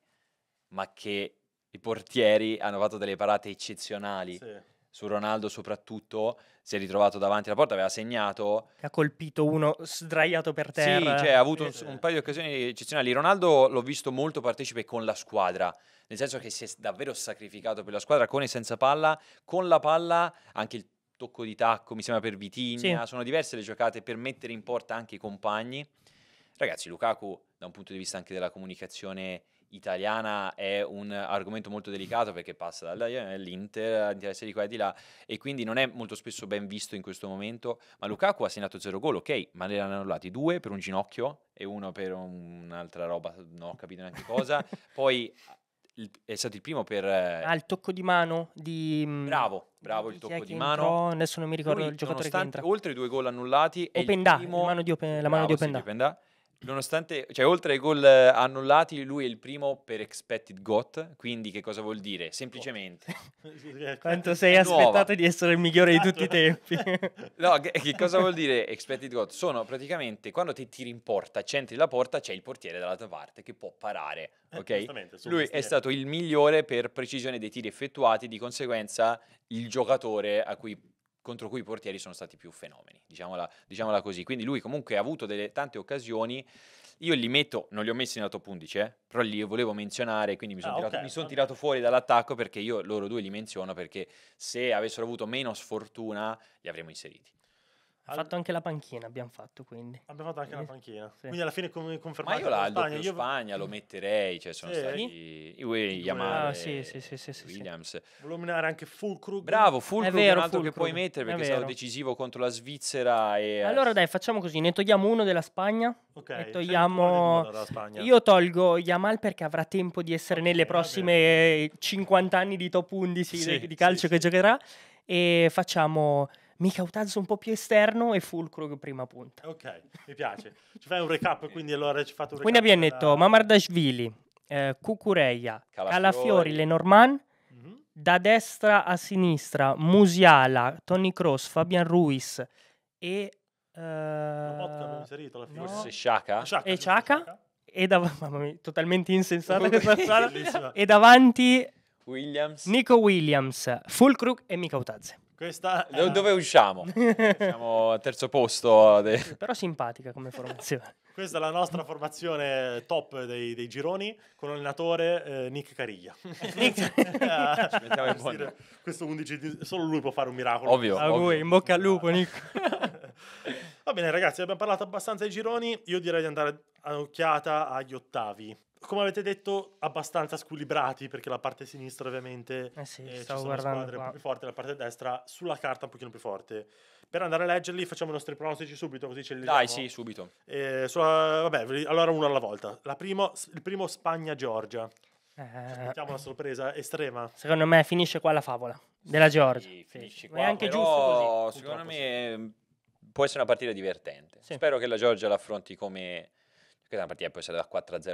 ma che i portieri hanno fatto delle parate eccezionali. Sì. Su Ronaldo soprattutto, si è ritrovato davanti alla porta, aveva segnato. Ha colpito uno sdraiato per terra. Sì, cioè, ha avuto un, un, paio di occasioni eccezionali. Ronaldo l'ho visto molto partecipe con la squadra, nel senso che si è davvero sacrificato per la squadra, con e senza palla, con la palla, anche il tocco di tacco, mi sembra per Vitigna, sì. sono diverse le giocate per mettere in porta anche i compagni. Ragazzi, Lukaku da un punto di vista anche della comunicazione italiana è un argomento molto delicato perché passa dall'Inter, interesse di qua e di là e quindi non è molto spesso ben visto in questo momento, ma Lukaku ha segnato zero gol, ok, ma ne hanno annullati due per un ginocchio e uno per un'altra roba, non ho capito neanche cosa, poi il, è stato il primo per... Eh, ah, il tocco di mano di... Mm, bravo, bravo il tocco di mano. Entrò, adesso non mi ricordo Lui, il giocatore che entra. Oltre i due gol annullati, Openda, è primo... La mano di, Open, la mano bravo, di Openda. Sì, di Openda nonostante, cioè oltre ai gol annullati, lui è il primo per expected got, quindi che cosa vuol dire? Semplicemente. Quanto cioè, sei aspettato nuova. di essere il migliore di esatto. tutti i tempi. no, che, che, cosa vuol dire expected got? Sono praticamente quando ti tiri in porta, centri la porta, c'è il portiere dall'altra parte che può parare, eh, ok? Eh, lui è stato il migliore per precisione dei tiri effettuati, di conseguenza il giocatore a cui contro cui i portieri sono stati più fenomeni, diciamola, diciamola così. Quindi lui comunque ha avuto delle tante occasioni. Io li metto, non li ho messi nella top 11, eh, però li volevo menzionare, quindi mi sono, ah, tirato, okay, son tirato fuori dall'attacco perché io loro due li menziono perché se avessero avuto meno sfortuna li avremmo inseriti. Al... fatto anche la panchina, abbiamo fatto quindi. Abbiamo fatto anche eh, la panchina. Sì. Quindi alla fine com- confermato Ma io là il Spagna, io... Spagna lo metterei, cioè sono sì. stati i Yamal ah, sì, sì, sì, sì, Williams. Volevo nominare anche Fulkrug. Bravo, Fulkrug è, vero, un altro Fulkrug. che puoi mettere perché è, stato decisivo contro la Svizzera e... Eh, allora dai, facciamo così, ne togliamo uno della Spagna. Ok. E togliamo... Io tolgo Yamal perché avrà tempo di essere okay, nelle prossime 50 anni di top 11 di, di calcio che giocherà e facciamo Micautazzo un po' più esterno e Fulcro prima punta. Ok, mi piace. Ci fai un recap, quindi allora ci fate un recap. Quindi abbiamo della... detto Mamardashvili, eh, Cucureia, Calafiori, Calafiori Lenormand, mm-hmm. da destra a sinistra Musiala, Tony Cross, Fabian Ruiz e... Eh, no. Forse Sciaca? E Sciaca? E dav- mamma mia, totalmente insensata questa sala. e davanti Williams. Nico Williams, Fulcrook e Mikautadze. Questa Do- è... Dove usciamo? Siamo al terzo posto. De... Però simpatica come formazione. Questa è la nostra formazione top dei, dei gironi con l'allenatore eh, Nick Cariglia. Nick. questo 11 di... solo lui può fare un miracolo. Ovvio. A ovvio. in bocca al lupo Nick. Va bene ragazzi, abbiamo parlato abbastanza dei gironi, io direi di andare a un'occhiata agli ottavi come avete detto, abbastanza squilibrati perché la parte sinistra ovviamente eh sì, eh, ci sono squadre qua. più forti, la parte destra sulla carta un pochino più forte. Per andare a leggerli facciamo i nostri pronostici subito così ce li Dai, sì, subito. Eh, sulla, vabbè, allora uno alla volta. Primo, il primo Spagna-Georgia. Eh, Aspettiamo una eh. sorpresa estrema. Secondo me finisce qua la favola della Georgia. Sì, finisce sì. qua. è anche giusto così. Secondo me mm, può essere una partita divertente. Spero che la Georgia l'affronti come perché la partita può essere da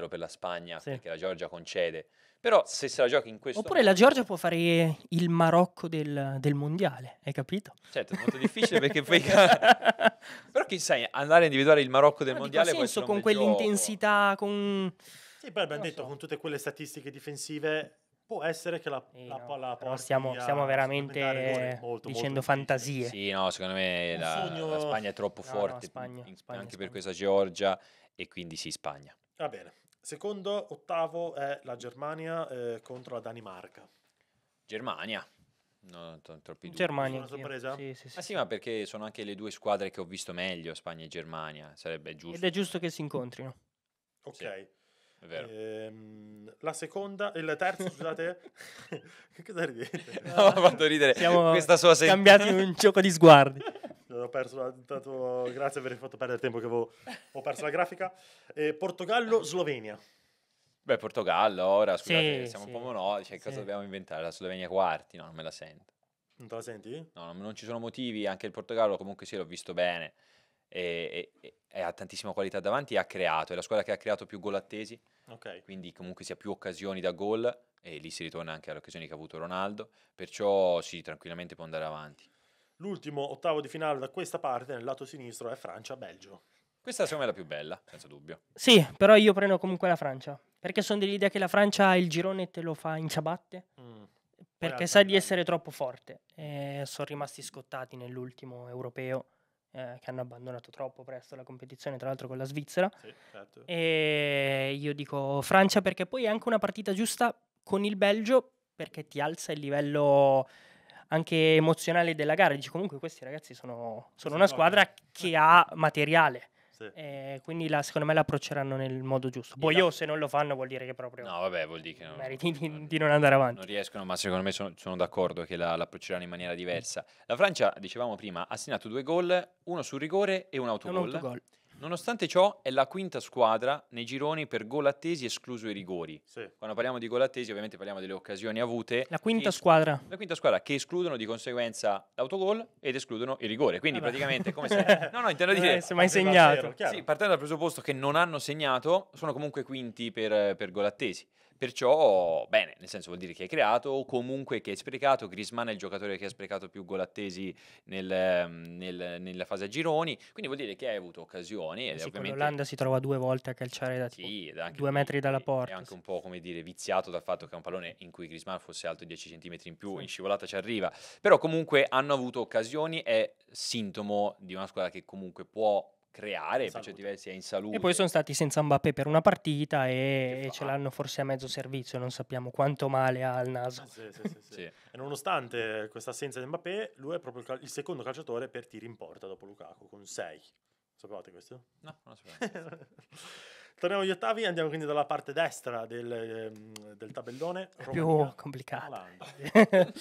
4-0 per la Spagna, sì. perché la Georgia concede. Però se se la giochi in questo... Oppure modo... la Georgia può fare il Marocco del, del Mondiale, hai capito? Certo, è molto difficile perché poi... Però chissà, andare a individuare il Marocco del Però Mondiale... Dico, senso con quell'intensità, gioco. con... Sì, poi abbiamo detto, so. con tutte quelle statistiche difensive Può essere che la, eh, la, no, la, la stiamo, stiamo veramente molto, dicendo molto fantasie. Sì, no, secondo me la, sogno... Spagna è troppo no, forte, no, Spagna, in, Spagna, anche Spagna. per questa Georgia e quindi si Spagna. Va bene. Secondo ottavo è la Germania eh, contro la Danimarca. Germania. No, t- troppi dubbi. Germania. Una sorpresa? Sì, sì, sì, ah, sì, ma perché sono anche le due squadre che ho visto meglio, Spagna e Germania. Sarebbe giusto. Ed è giusto che si incontrino. Ok. Sì. È vero. Ehm, la seconda, il terzo, scusate, che cosa ridete? No, ho fatto ridere Siamo questa sua sentenza. cambiati un gioco di sguardi. ho perso, intanto, grazie per aver fatto perdere il tempo che avevo, ho perso la grafica. Eh, Portogallo-Slovenia. Beh, Portogallo, ora scusate, sì, siamo sì. un po' monodici, cioè, cosa dobbiamo inventare? La Slovenia quarti? No, non me la sento. Non te la senti? No, non, non ci sono motivi, anche il Portogallo comunque sì, l'ho visto bene e, e, e ha tantissima qualità davanti e ha creato, è la squadra che ha creato più gol attesi, okay. quindi comunque si ha più occasioni da gol e lì si ritorna anche alle occasioni che ha avuto Ronaldo, perciò sì, tranquillamente può andare avanti. L'ultimo ottavo di finale da questa parte, nel lato sinistro, è Francia-Belgio. Questa secondo me è la più bella, senza dubbio. Sì, però io prendo comunque la Francia. Perché sono dell'idea che la Francia il girone te lo fa in ciabatte. Mm. Perché sa di essere troppo forte. E sono rimasti scottati nell'ultimo europeo. Eh, che hanno abbandonato troppo presto la competizione, tra l'altro con la Svizzera. Sì, certo. E io dico Francia perché poi è anche una partita giusta con il Belgio perché ti alza il livello anche emozionale della gara. Dici comunque questi ragazzi sono, sono una squadra che ha materiale. Sì. Eh, quindi la, secondo me la approcceranno nel modo giusto. Poi io se non lo fanno vuol dire che proprio... No, vabbè, vuol dire che non... Meriti di, di non andare avanti. Non riescono, ma secondo me sono, sono d'accordo che la, la, approcceranno in maniera diversa. La Francia, dicevamo prima, ha segnato due gol, uno sul rigore e un autogol. Un autogol. Nonostante ciò, è la quinta squadra nei gironi per gol attesi escluso i rigori. Sì. Quando parliamo di gol attesi, ovviamente parliamo delle occasioni avute. La quinta squadra. La quinta squadra che escludono di conseguenza l'autogol ed escludono il rigore. Quindi Vabbè. Ah, praticamente come se No, no, intendo dire se mai segnato. sì, partendo dal presupposto che non hanno segnato, sono comunque quinti per, per gol attesi. Perciò, bene, nel senso vuol dire che hai creato o comunque che hai sprecato. Grisman è il giocatore che ha sprecato più gol attesi nel, ehm, nel, nella fase a gironi, quindi vuol dire che hai avuto occasioni. sì, ovviamente... l'Olanda si trova due volte a calciare da sì, due metri dalla porta. È anche un po' come dire viziato dal fatto che è un pallone in cui Grisman fosse alto 10 cm in più, sì. in scivolata ci arriva. Però comunque hanno avuto occasioni, è sintomo di una squadra che comunque può creare per certi versi in salute. E poi sono stati senza Mbappé per una partita e, e ce l'hanno forse a mezzo servizio, non sappiamo quanto male ha al naso. Eh, sì, sì, sì, e nonostante questa assenza di Mbappé, lui è proprio il, cal- il secondo calciatore per tiri in porta dopo Lukaku con 6. Sapevate questo? No, non sapevo. Torniamo agli ottavi, andiamo quindi dalla parte destra del, ehm, del tabellone. È Romania, più complicata. Come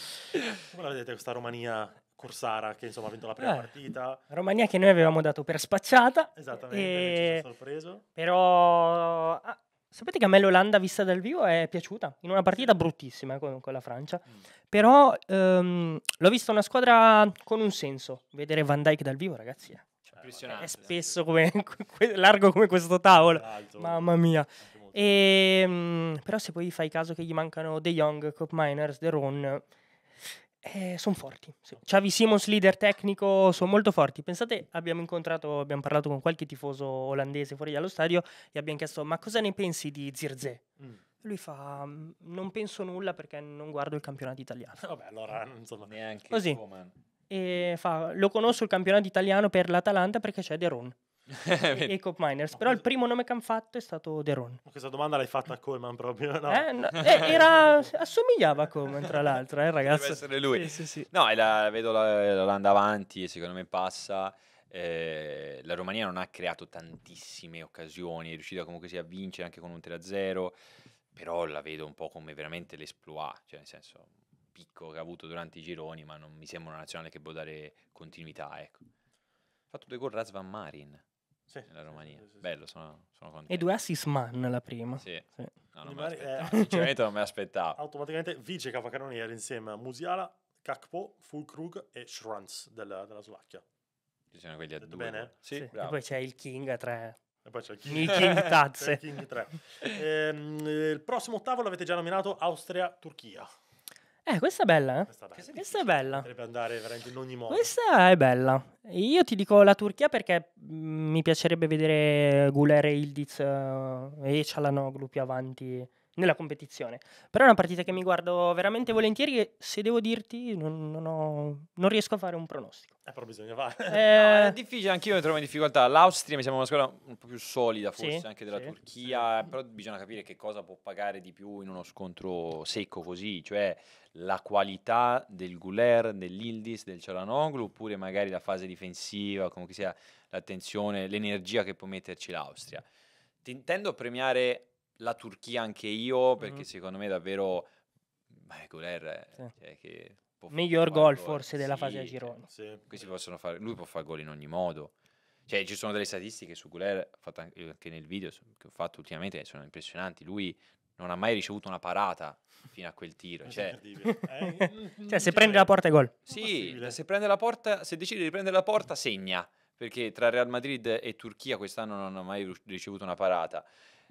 la vedete questa Romania Corsara che insomma ha vinto la prima eh, partita. Romania che noi avevamo dato per spacciata. Esattamente, e... sorpreso. Però ah, sapete che a me l'Olanda vista dal vivo è piaciuta, in una partita bruttissima con, con la Francia, mm. però ehm, l'ho vista una squadra con un senso, vedere Van Dyke dal vivo ragazzi. Eh. Cioè, è spesso come, largo come questo tavolo, Alto, mamma mia. E, mh, ehm, però se poi fai caso che gli mancano De Jong, Cop Miners, De Ron, eh, sono forti. Sì. Xavi Simons, leader tecnico, sono molto forti. Pensate, abbiamo incontrato, abbiamo parlato con qualche tifoso olandese fuori dallo stadio e abbiamo chiesto: Ma cosa ne pensi di Zirze? Mm. Lui fa: mm, Non penso nulla perché non guardo il campionato italiano. Vabbè, allora non sono neanche. Così. e fa, lo conosco il campionato italiano per l'Atalanta perché c'è De Ron. Eh, e Cop Miners. Però il primo nome che hanno fatto è stato Deron. Questa domanda l'hai fatta a Coleman proprio, no? Eh, no eh, era, assomigliava a Coleman, tra l'altro, eh, ragazzo. Deve essere lui. Sì, sì, sì. No, la, vedo l'Olanda avanti, e secondo me passa. Eh, la Romania non ha creato tantissime occasioni, è riuscita comunque sia a vincere anche con un 3-0, però la vedo un po' come veramente l'esploit, cioè nel senso picco che ha avuto durante i gironi, ma non mi sembra una nazionale che può dare continuità, ecco. Ha fatto due gol Razvan Marin sì, nella Romania. Sì, sì, Bello, sono, sono, contento. E due assist man la prima. Sì. No, non Mari, eh, Sinceramente non me l'aspettavo. Automaticamente vice capocannoniere insieme a Musiala, Kakpo, Fulkrug e Schranz della, della Slovacchia. Ci sono quelli a Detto due. Bene? Sì, E poi c'è il King a tre. E poi c'è il King, King Tazze. il, King ehm, il prossimo ottavo l'avete già nominato Austria-Turchia. Eh, questa è bella, eh? Questa, questa, è bella. Potrebbe andare veramente in ogni modo. Questa è bella. Io ti dico la Turchia perché mm, mi piacerebbe vedere Guler eh, e Ildiz e Cialanoglu più avanti nella competizione. Però è una partita che mi guardo veramente volentieri e se devo dirti non, non, ho, non riesco a fare un pronostico. Eh, però bisogna fare. Eh... No, è eh. difficile, anch'io mi trovo in difficoltà. L'Austria mi sembra una squadra un po' più solida forse sì, anche della sì, Turchia, sì. però bisogna capire che cosa può pagare di più in uno scontro secco così, cioè la qualità del Guler, dell'Ildis, del Cialanoglu, oppure magari la fase difensiva, comunque sia l'attenzione, l'energia che può metterci l'Austria. Tendo a premiare la Turchia anche io, perché mm-hmm. secondo me davvero Guler eh, sì. cioè, che miglior gol forse della fase a gironi. Sì. Cioè, fare, lui può fare gol in ogni modo. Cioè, ci sono delle statistiche su Guler, anche nel video che ho fatto ultimamente, sono impressionanti. Lui non ha mai ricevuto una parata fino a quel tiro. Cioè, eh, cioè, mm, mm, cioè se cioè, prende la porta è gol. Sì, se, prende la porta, se decide di prendere la porta segna, perché tra Real Madrid e Turchia quest'anno non ha mai ricevuto una parata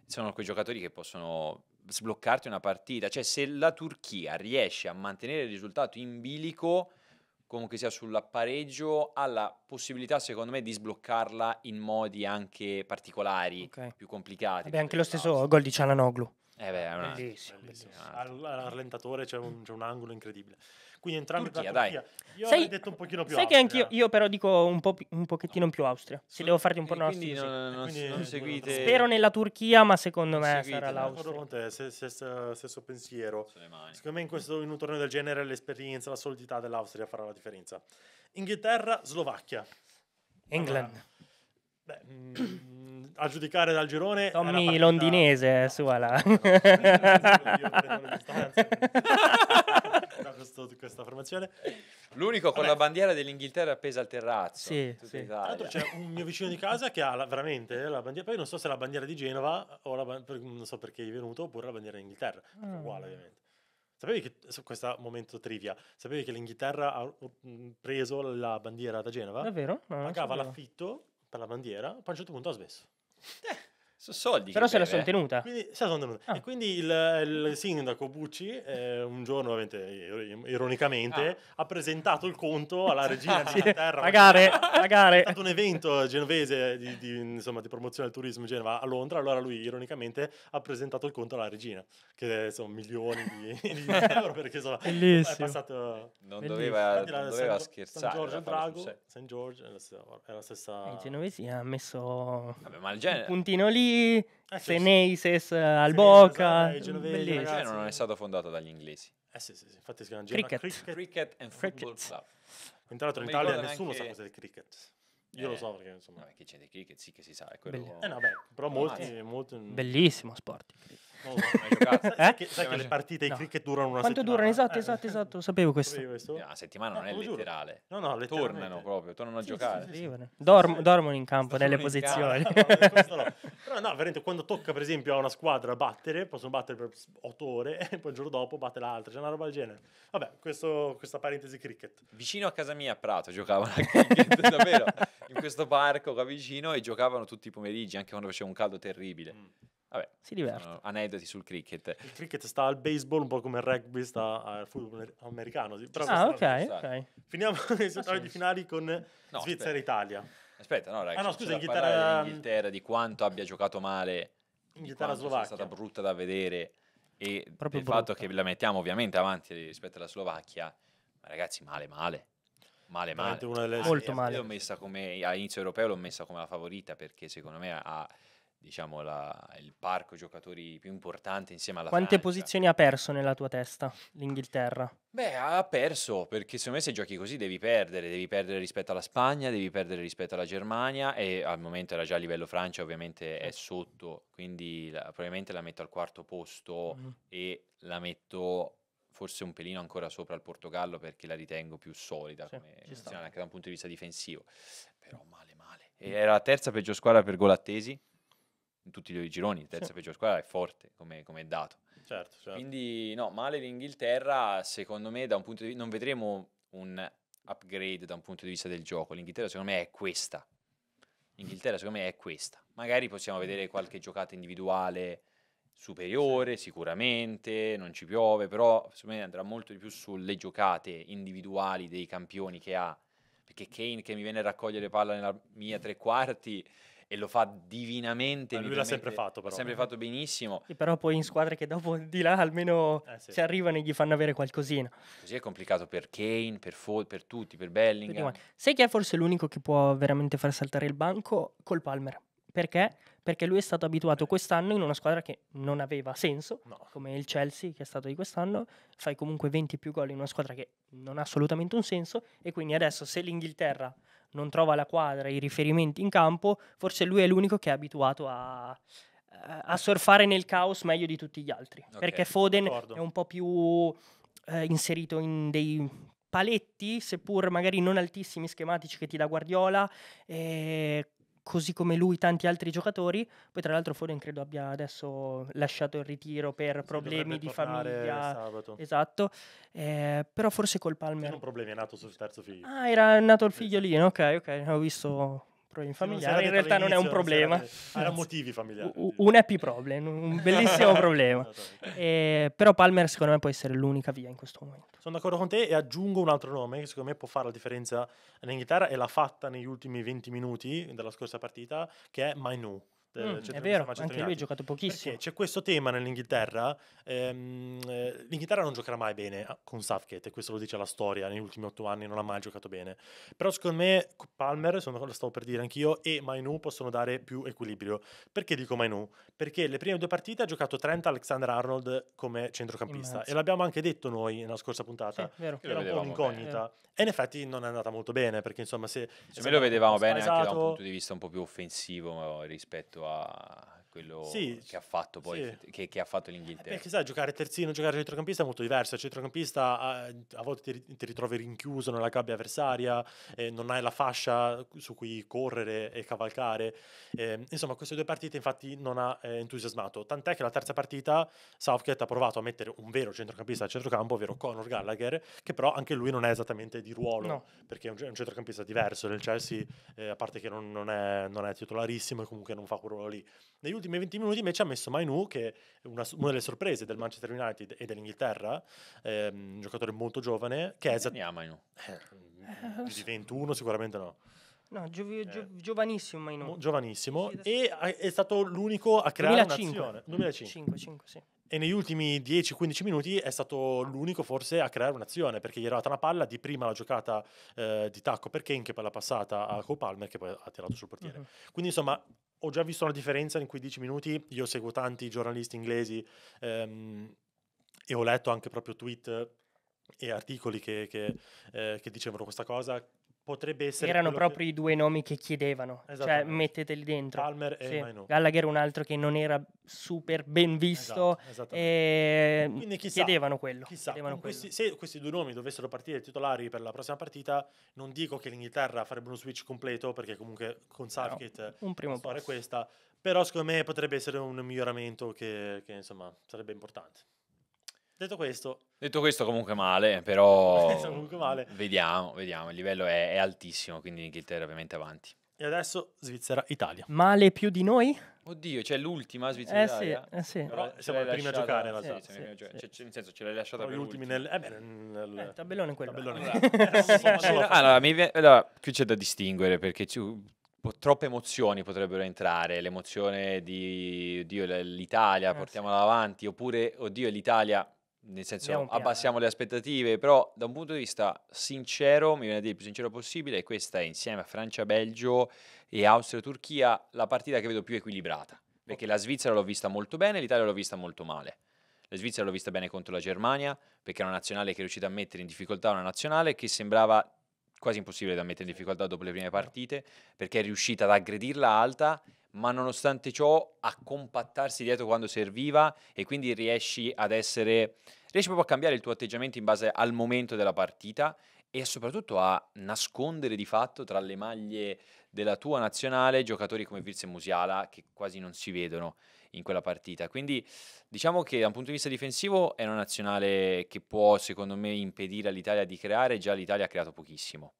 sono quei giocatori che possono sbloccarti una partita. Cioè, se la Turchia riesce a mantenere il risultato in bilico, comunque sia sulla pareggio, ha la possibilità, secondo me, di sbloccarla in modi anche particolari, okay. più complicati. Beh, anche lo stesso no, gol di Cialanoglu. Eh beh, è una... bellissimo, bellissimo. bellissimo. Al, c'è un, c'è un angolo incredibile quindi entrambi Turchia, dai. Io sai, detto un pochino più Sai Austria. che anch'io io però dico un, po', un pochettino più Austria. Se sì, devo farti un po' nostri. Quindi, non, non, quindi non seguite. Spero nella Turchia, ma secondo me seguite, sarà l'Austria. Sono con te, stesso, stesso pensiero. Secondo me in, questo, in un torneo del genere l'esperienza, la solidità dell'Austria farà la differenza. Inghilterra, Slovacchia. England. Allora, Beh, mh, a giudicare dal girone Tommy londinese no, sua la no, questo, questa formazione. L'unico con Vabbè. la bandiera dell'Inghilterra appesa al terrazzo. Sì, sì. Tra l'altro c'è un mio vicino di casa che ha la, veramente la bandiera, poi non so se è la bandiera di Genova o la non so perché è venuto, oppure la bandiera d'Inghilterra, mm. uguale ovviamente. Sapevi che, su questo momento trivia, sapevi che l'Inghilterra ha mm, preso la bandiera da Genova? Davvero? No, Pagava l'affitto per la bandiera, poi a un certo punto ha smesso. Eh soldi. Però se la sono eh. tenuta. Quindi, se la sono tenuta. Ah. E quindi il, il sindaco Bucci, eh, un giorno, ovviamente, ironicamente, ah. ha presentato il conto alla regina di Inghilterra. pagare, pagare. È stato un evento genovese di, di, insomma, di, promozione del turismo in Genova a Londra. Allora lui, ironicamente, ha presentato il conto alla regina, che eh, sono milioni di, di euro perché insomma, Bellissimo. è passato. Non Bellissimo. doveva, non doveva San, scherzare. San Giorgio Drago, San Giorgio, è la stessa. Eh, I genovesi ha messo Vabbè, ma il genere... un puntino lì inglesi, eh, sì, Feneises eh, al Boca. Esatto, mm, Genovese, non è stata fondata dagli inglesi. Eh sì, sì, sì. infatti si chiama cricket. cricket. Cricket and Football Club. tra l'altro in Italia nessuno sa cosa è il cricket. Io eh, lo so perché insomma. No, perché c'è dei cricket, sì che si sa, è quello. Eh no, beh, però molti, molti, Bellissimo sport. Cricket eh? che, sai che le eh? partite di no. cricket durano una Quanto settimana? Quanto durano? Esatto, eh. esatto, eh, esatto, lo eh, sapevo questo. questo? Una settimana non è letterale. No, no, tornano proprio, tornano sì, a giocare. Sì, sì, Dorm, dormono in campo, nelle posizioni. Campo. no, Però no, veramente quando tocca per esempio a una squadra battere, possono battere per 8 ore e poi il giorno dopo batte l'altra, c'è una roba del genere. Vabbè, questo, questa parentesi cricket. Vicino a casa mia a Prato giocavano a cricket, davvero, in questo parco qua vicino e giocavano tutti i pomeriggi, anche quando faceva un caldo terribile. Mm. Vabbè, si diverte. Uh, aneddoti sul cricket. Il cricket sta al baseball un po' come il rugby sta al football americano. Però ah, ok, ok. Finiamo i ah, settore di finali con no, Svizzera-Italia. Aspetta, no, ragazzi. Ah, no, scusa, Inghilterra... Inghilterra di quanto abbia giocato male. Inghilterra-Slovacchia. È stata brutta da vedere. E Proprio il brutta. fatto che la mettiamo ovviamente avanti rispetto alla Slovacchia. Ma ragazzi, male, male male male. Molto male. Io l'ho messa come a inizio europeo l'ho messa come la favorita perché secondo me ha, diciamo, la, il parco giocatori più importante insieme alla Quante Francia. posizioni ha perso nella tua testa l'Inghilterra? Beh, ha perso, perché secondo me se giochi così devi perdere, devi perdere rispetto alla Spagna, devi perdere rispetto alla Germania e al momento era già a livello Francia, ovviamente è sotto, quindi la, probabilmente la metto al quarto posto mm e la metto forse un pelino ancora sopra al Portogallo perché la ritengo più solida sì, come, anche da un punto di vista difensivo, però male male. Mm. era la terza peggior squadra per golattesi in tutti i gironi, terza sì. peggior squadra, è forte come, come dato. Certo, certo. Quindi no, male l'Inghilterra, secondo me, da un punto di vista, non vedremo un upgrade da un punto di vista del gioco. L'Inghilterra secondo me è questa. L'Inghilterra secondo me è questa. Magari possiamo vedere mm. qualche giocata individuale superiore, sicuramente, non ci piove, però secondo me andrà molto di più sulle giocate individuali dei campioni che ha. Perché Kane che mi viene a raccogliere palla nella mia tre quarti e lo fa divinamente. Ma lui l'ha sempre fatto, però. L'ha sempre fatto benissimo. E però poi in squadre che dopo di là almeno eh sì. ci arrivano e gli fanno avere qualcosina. Così è complicato per Kane, per Ford, per tutti, per Bellingham. Sai chi è forse l'unico che può veramente far saltare il banco? Col Palmer. Perché? Perché lui è stato abituato eh. quest'anno in una squadra che non aveva senso, no. come il Chelsea che è stato di quest'anno, fai comunque 20 più gol in una squadra che non ha assolutamente un senso e quindi adesso se l'Inghilterra non trova la quadra, i riferimenti in campo, forse lui è l'unico che è abituato a, eh, a surfare nel caos meglio di tutti gli altri. Okay, perché Foden d'accordo. è un po' più eh, inserito in dei paletti, seppur magari non altissimi schematici che ti dà Guardiola, eh, così come lui tanti altri giocatori. Poi tra l'altro Foden credo abbia adesso lasciato il ritiro per si problemi di famiglia. Sabato. Esatto. Eh, però forse col Palmer... Non problemi, è nato sul terzo figlio. Ah, era nato il figlio lì, ok, ok, ho visto problemi familiari in realtà non è un problema. Era motivi familiari. Un happy problem, un bellissimo problema. E, eh, però Palmer secondo me può essere l'unica via in questo momento. Sono d'accordo con te e aggiungo un altro nome che secondo me può fare la differenza in Inghilterra e l'ha fatta negli ultimi 20 minuti della scorsa partita, che è Mainu Mm, è vero, anche lui ha giocato pochissimo. Perché c'è questo tema nell'Inghilterra, ehm, eh, l'Inghilterra non giocherà mai bene ah, con Southgate, e questo lo dice la storia, negli ultimi otto anni non ha mai giocato bene, però secondo me Palmer, lo stavo per dire anch'io, e Mainu possono dare più equilibrio. Perché dico Mainu? Perché le prime due partite ha giocato Trent Alexander Arnold come centrocampista, e l'abbiamo anche detto noi nella scorsa puntata, sì, vero. era un po' un'incognita, e in effetti non è andata molto bene, perché insomma se... Cioè, me lo vedevamo bene anche da un punto di vista un po' più offensivo rispetto は quello sì, che ha fatto poi, sì. che, che, ha fatto l'Inghilterra. Eh, perché sai, giocare terzino, giocare centrocampista è molto diverso. Il centrocampista a, a volte ti, ti, ritrovi rinchiuso nella gabbia avversaria, eh, non hai la fascia su cui correre e cavalcare. Eh, insomma, queste due partite infatti non ha eh, entusiasmato. Tant'è che la terza partita Southgate ha provato a mettere un vero centrocampista a centrocampo, ovvero Conor Gallagher, che però anche lui non è esattamente di ruolo, no. perché è un, è un, centrocampista diverso. Nel Chelsea, eh, a parte che non, non, è, non, è, titolarissimo e comunque non fa quel ruolo lì. Negli ultimi ultimi 20 minuti invece ha messo Mainu, che è una, una delle sorprese del Manchester United e dell'Inghilterra, ehm, un giocatore molto giovane, che è esattamente... Mainu? Eh, di 21 sicuramente no. No, giovi- eh. gio- giovanissimo Mainu. Giovanissimo sì, e è stato l'unico a creare 2005. un'azione. 2005. 5, 5, sì. E negli ultimi 10-15 minuti è stato l'unico forse a creare un'azione perché gli era data una palla di prima la giocata eh, di tacco per Kane che poi l'ha passata a Cole Palmer che poi ha tirato sul portiere. Uh-huh. Quindi insomma ho già visto una differenza in quei dieci minuti. Io seguo tanti giornalisti inglesi ehm, e ho letto anche proprio tweet e articoli che, che, eh, che, dicevano questa cosa potrebbe essere. Erano proprio che... i due nomi che chiedevano, cioè metteteli dentro. Palmer e Mainu. Gallagher, un altro che non era super ben esatto, visto, esatto, e... Quindi chissà, chiedevano quello. Chissà, chiedevano quello. se questi due nomi dovessero partire titolari per la prossima partita, non dico che l'Inghilterra farebbe uno switch completo, perché comunque con Southgate no, fare questa, però secondo me potrebbe essere un miglioramento che, che insomma sarebbe importante. Detto questo, detto questo comunque male, però comunque male. vediamo, vediamo, il livello è, è altissimo, quindi l'Inghilterra è ovviamente avanti. E adesso Svizzera-Italia. Male più di noi? Oddio, c'è cioè l'ultima Svizzera-Italia. Eh sì, eh sì. Però siamo i primi a giocare in realtà. Sì, sì, cioè, sì, cioè, sì. nel senso, ce l'hai lasciata Però per ultimi nel, eh beh, nel eh, tabellone quello. Tabellone. Eh, allora, esatto. eh, allora, mi, allora, qui c'è da distinguere perché ci, troppe emozioni potrebbero entrare, l'emozione di oddio l'Italia, eh, portiamola sì. avanti, oppure oddio l'Italia nel senso abbassiamo le aspettative, però da un punto di vista sincero, mi viene a dire il più sincero possibile, questa è insieme a Francia, Belgio e Austria-Turchia la partita che vedo più equilibrata, perché la Svizzera l'ho vista molto bene, l'Italia l'ho vista molto male. La Svizzera l'ho vista bene contro la Germania, perché è una nazionale che è riuscita a mettere in difficoltà una nazionale che sembrava quasi impossibile da mettere in difficoltà dopo le prime certo. partite, perché è riuscita ad aggredirla alta ma nonostante ciò a compattarsi dietro quando serviva e quindi riesci ad essere, riesci proprio a cambiare il tuo atteggiamento in base al momento della partita e soprattutto a nascondere di fatto tra le maglie della tua nazionale giocatori come Virse e Musiala che quasi non si vedono in quella partita. Quindi diciamo che da un punto di vista difensivo è una nazionale che può secondo me impedire all'Italia di creare, già l'Italia ha creato pochissimo.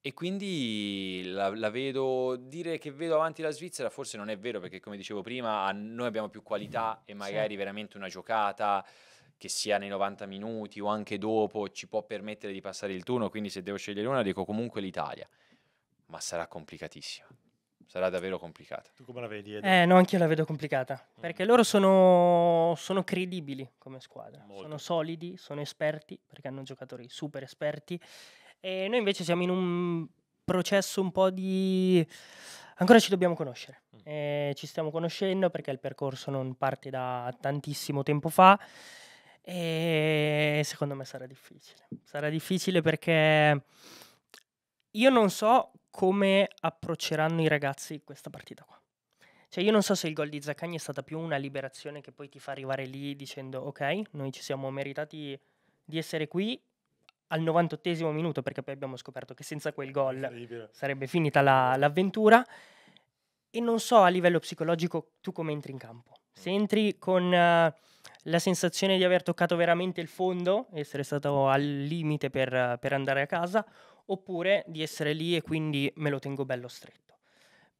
E quindi la, la, vedo dire che vedo avanti la Svizzera forse non è vero perché come dicevo prima noi abbiamo più qualità e magari sì. Certo. veramente una giocata che sia nei 90 minuti o anche dopo ci può permettere di passare il turno, quindi se devo scegliere una dico comunque l'Italia, ma sarà complicatissima. Sarà davvero complicata. Tu come la vedi? Edo? Eh, no, anch'io la vedo complicata. Mm. Perché loro sono, sono, credibili come squadra. Molto. Sono solidi, sono esperti, perché hanno giocatori super esperti e noi invece siamo in un processo un po' di... Ancora ci dobbiamo conoscere, eh, ci stiamo conoscendo perché il percorso non parte da tantissimo tempo fa e secondo me sarà difficile. Sarà difficile perché io non so come approcceranno i ragazzi questa partita qua. Cioè io non so se il gol di Zaccagni è stata più una liberazione che poi ti fa arrivare lì dicendo ok, noi ci siamo meritati di essere qui al 98 minuto, perché poi abbiamo scoperto che senza quel gol sarebbe finita la, l'avventura. E non so a livello psicologico tu come entri in campo. Se mm. entri con uh, la sensazione di aver toccato veramente il fondo, essere stato al limite per, uh, per andare a casa, oppure di essere lì e quindi me lo tengo bello stretto.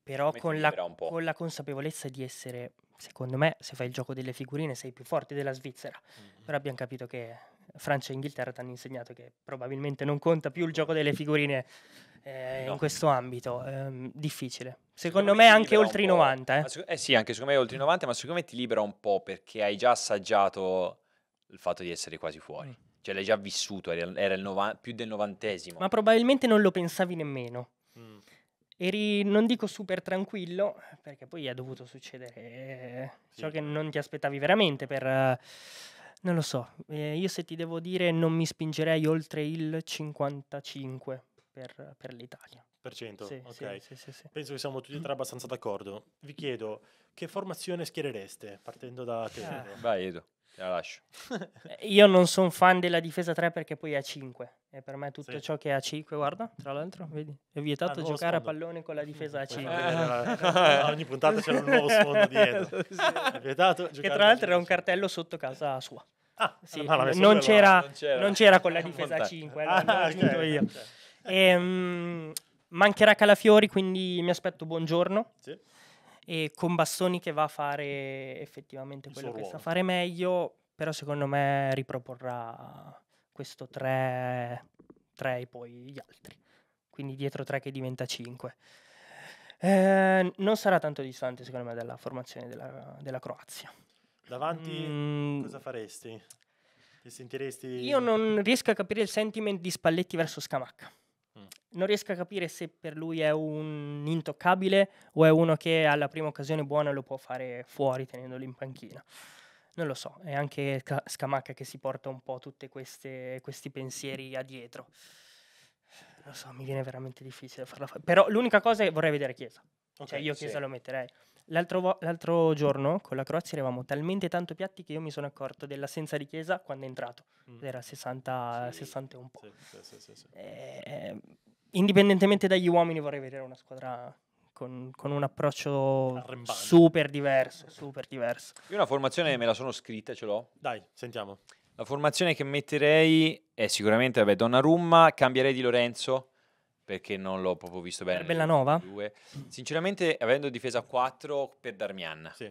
Però con la, con la, consapevolezza di essere, secondo me, se fai il gioco delle figurine sei più forte della Svizzera. Mm-hmm. Però abbiamo capito che Francia e Inghilterra ti hanno insegnato che probabilmente non conta più il gioco delle figurine eh, no. in questo ambito. Eh, difficile. Secondo, secondo me, me anche oltre i 90. Eh. eh sì, anche secondo me oltre i 90, ma secondo me ti libera un po' perché hai già assaggiato il fatto di essere quasi fuori. Mm. Cioè l'hai già vissuto, era novan- più del novantesimo. Ma probabilmente non lo pensavi nemmeno. Mm. Eri, non dico super tranquillo, perché poi è dovuto succedere eh, sì. ciò che non ti aspettavi veramente per... Uh, non lo so, eh, io se ti devo dire non mi spingerei oltre il 55 per, per l'Italia. Per cento? Sì, ok. Sì, sì, Penso che siamo tutti e tre abbastanza d'accordo. Vi chiedo, che formazione schierereste partendo da te? Ah. Vai Edo. La lascio. Eh, io non sono fan della difesa 3 perché poi è a 5. E per me tutto sì. ciò che è a 5, guarda, tra l'altro, vedi, è vietato ah, giocare sfondo. a pallone con la difesa a 5. Eh, ogni puntata c'era un nuovo sfondo dietro. È vietato Che tra l'altro era un cartello sotto casa sua. Ah, sì, non, c'era, non, c'era, non, c'era, con la difesa a 5, ah, okay, io. E, um, mancherà Calafiori, quindi mi aspetto buongiorno. Sì e con Bastoni che va a fare effettivamente quello che sa fare meglio, però secondo me riproporrà questo 3, 3 e poi gli altri, quindi dietro 3 che diventa 5. Eh, non sarà tanto distante secondo me dalla formazione della, della Croazia. Davanti mm. cosa faresti? Ti sentiresti... Io non riesco a capire il sentiment di Spalletti verso Scamacca non riesco a capire se per lui è un intoccabile o è uno che alla prima occasione buona lo può fare fuori tenendolo in panchina. Non lo so, è anche Scamacca che si porta un po' tutti questi pensieri addietro. Non lo so, mi viene veramente difficile farla fare. Però l'unica cosa è che vorrei vedere Chiesa. Cioè, okay, cioè io Chiesa sì. lo metterei. L'altro, vo- l'altro, giorno con la Croazia eravamo talmente tanto piatti che io mi sono accorto dell'assenza di Chiesa quando è entrato. Mm. Era 60, sì, 60 e un po'. Sì, sì, eh, indipendentemente dagli uomini vorrei vedere una squadra con, con, un approccio Arrembante. super diverso, super diverso. Io una formazione me la sono scritta, ce l'ho. Dai, sentiamo. La formazione che metterei è sicuramente vabbè, Donnarumma, cambierei di Lorenzo perché non l'ho proprio visto bene. Per Bellanova? Due. Sinceramente, avendo difesa 4 per Darmian. Sì.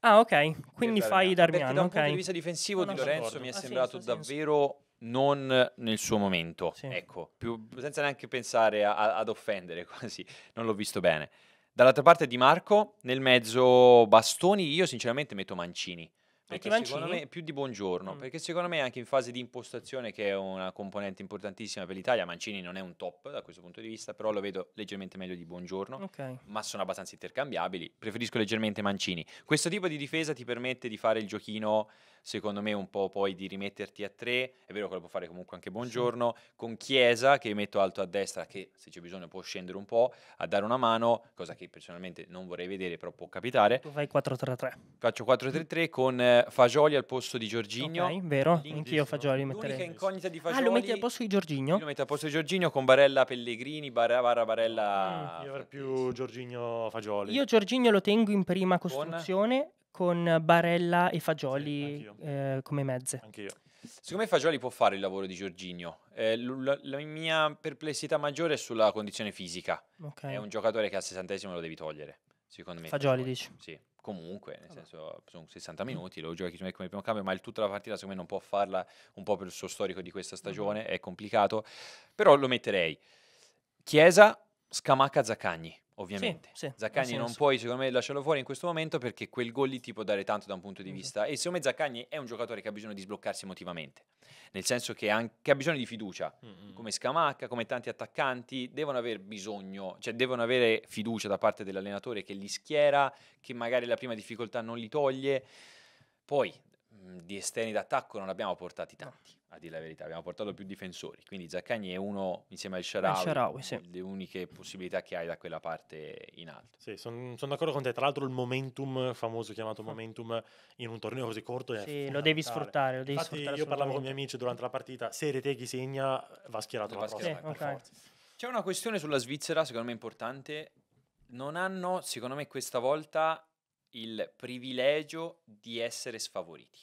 Ah, ok. Quindi fai Darmian. Perché da un okay. punto di vista difensivo non di Lorenzo mi è ah, sembrato sì, davvero non nel suo momento. Sì. Ecco, più, senza neanche pensare a, ad offendere quasi. Non l'ho visto bene. Dall'altra parte Di Marco, nel mezzo Bastoni, io sinceramente metto Mancini. Perché secondo me più di buongiorno, mm. perché secondo me anche in fase di impostazione, che è una componente importantissima per l'Italia, Mancini non è un top da questo punto di vista, però lo vedo leggermente meglio di buongiorno, okay. ma sono abbastanza intercambiabili, preferisco leggermente Mancini. Questo tipo di difesa ti permette di fare il giochino secondo me un po' poi di rimetterti a tre, è vero che lo può fare comunque anche Buongiorno, sì. con Chiesa che metto alto a destra che se c'è bisogno può scendere un po', a dare una mano, cosa che personalmente non vorrei vedere però può capitare. Tu fai 4-3-3. Faccio 4-3-3 con eh, Fagioli al posto di Giorginio. Ok, vero, anch'io Fagioli metterei. L'unica incognita di Fagioli. Ah, lo metti al posto di Giorginio? Lo metto al posto di Giorginio con Barella Pellegrini, Barra Barra Barella... Mm, io avrei più Giorginio Fagioli. Io Giorginio lo tengo in prima costruzione, con Barella e Fagioli sì, eh, come mezze. Anche Secondo me Fagioli può fare il lavoro di Giorginio. Eh, la, la, mia perplessità maggiore è sulla condizione fisica. Okay. È un giocatore che al sessantesimo lo devi togliere, secondo me. Fagioli dici? Sì. Comunque, nel allora. senso, sono 60 minuti, lo giochi come primo cambio, ma il, tutta la partita secondo me non può farla, un po' per il suo storico di questa stagione, mm-hmm. è complicato, però lo metterei. Chiesa, Scamacca, Zaccagni ovviamente. Sì, sì, Zaccagni non puoi, secondo me, lasciarlo fuori in questo momento perché quel gol lì ti può dare tanto da un punto di mm-hmm. vista. E secondo me Zaccagni è un giocatore che ha bisogno di sbloccarsi emotivamente, nel senso che, anche, che ha bisogno di fiducia, mm-hmm. come Scamacca, come tanti attaccanti, devono aver bisogno, cioè devono avere fiducia da parte dell'allenatore che li schiera, che magari la prima difficoltà non li toglie. Poi di esterni d'attacco non abbiamo portati tanti a dire la verità, abbiamo portato più difensori, quindi Zaccagni è uno insieme al Sharawi, sì. le uniche possibilità che hai da quella parte in alto. Sì, sono son d'accordo con te, tra l'altro il momentum, famoso chiamato momentum, in un torneo così corto Sì, lo devi sfruttare, lo devi Infatti, sfruttare io parlavo con i miei amici durante la partita, se Reteghi segna va schierato la prossima, sì, okay. C'è una questione sulla Svizzera, secondo me importante, non hanno, secondo me questa volta, il privilegio di essere sfavoriti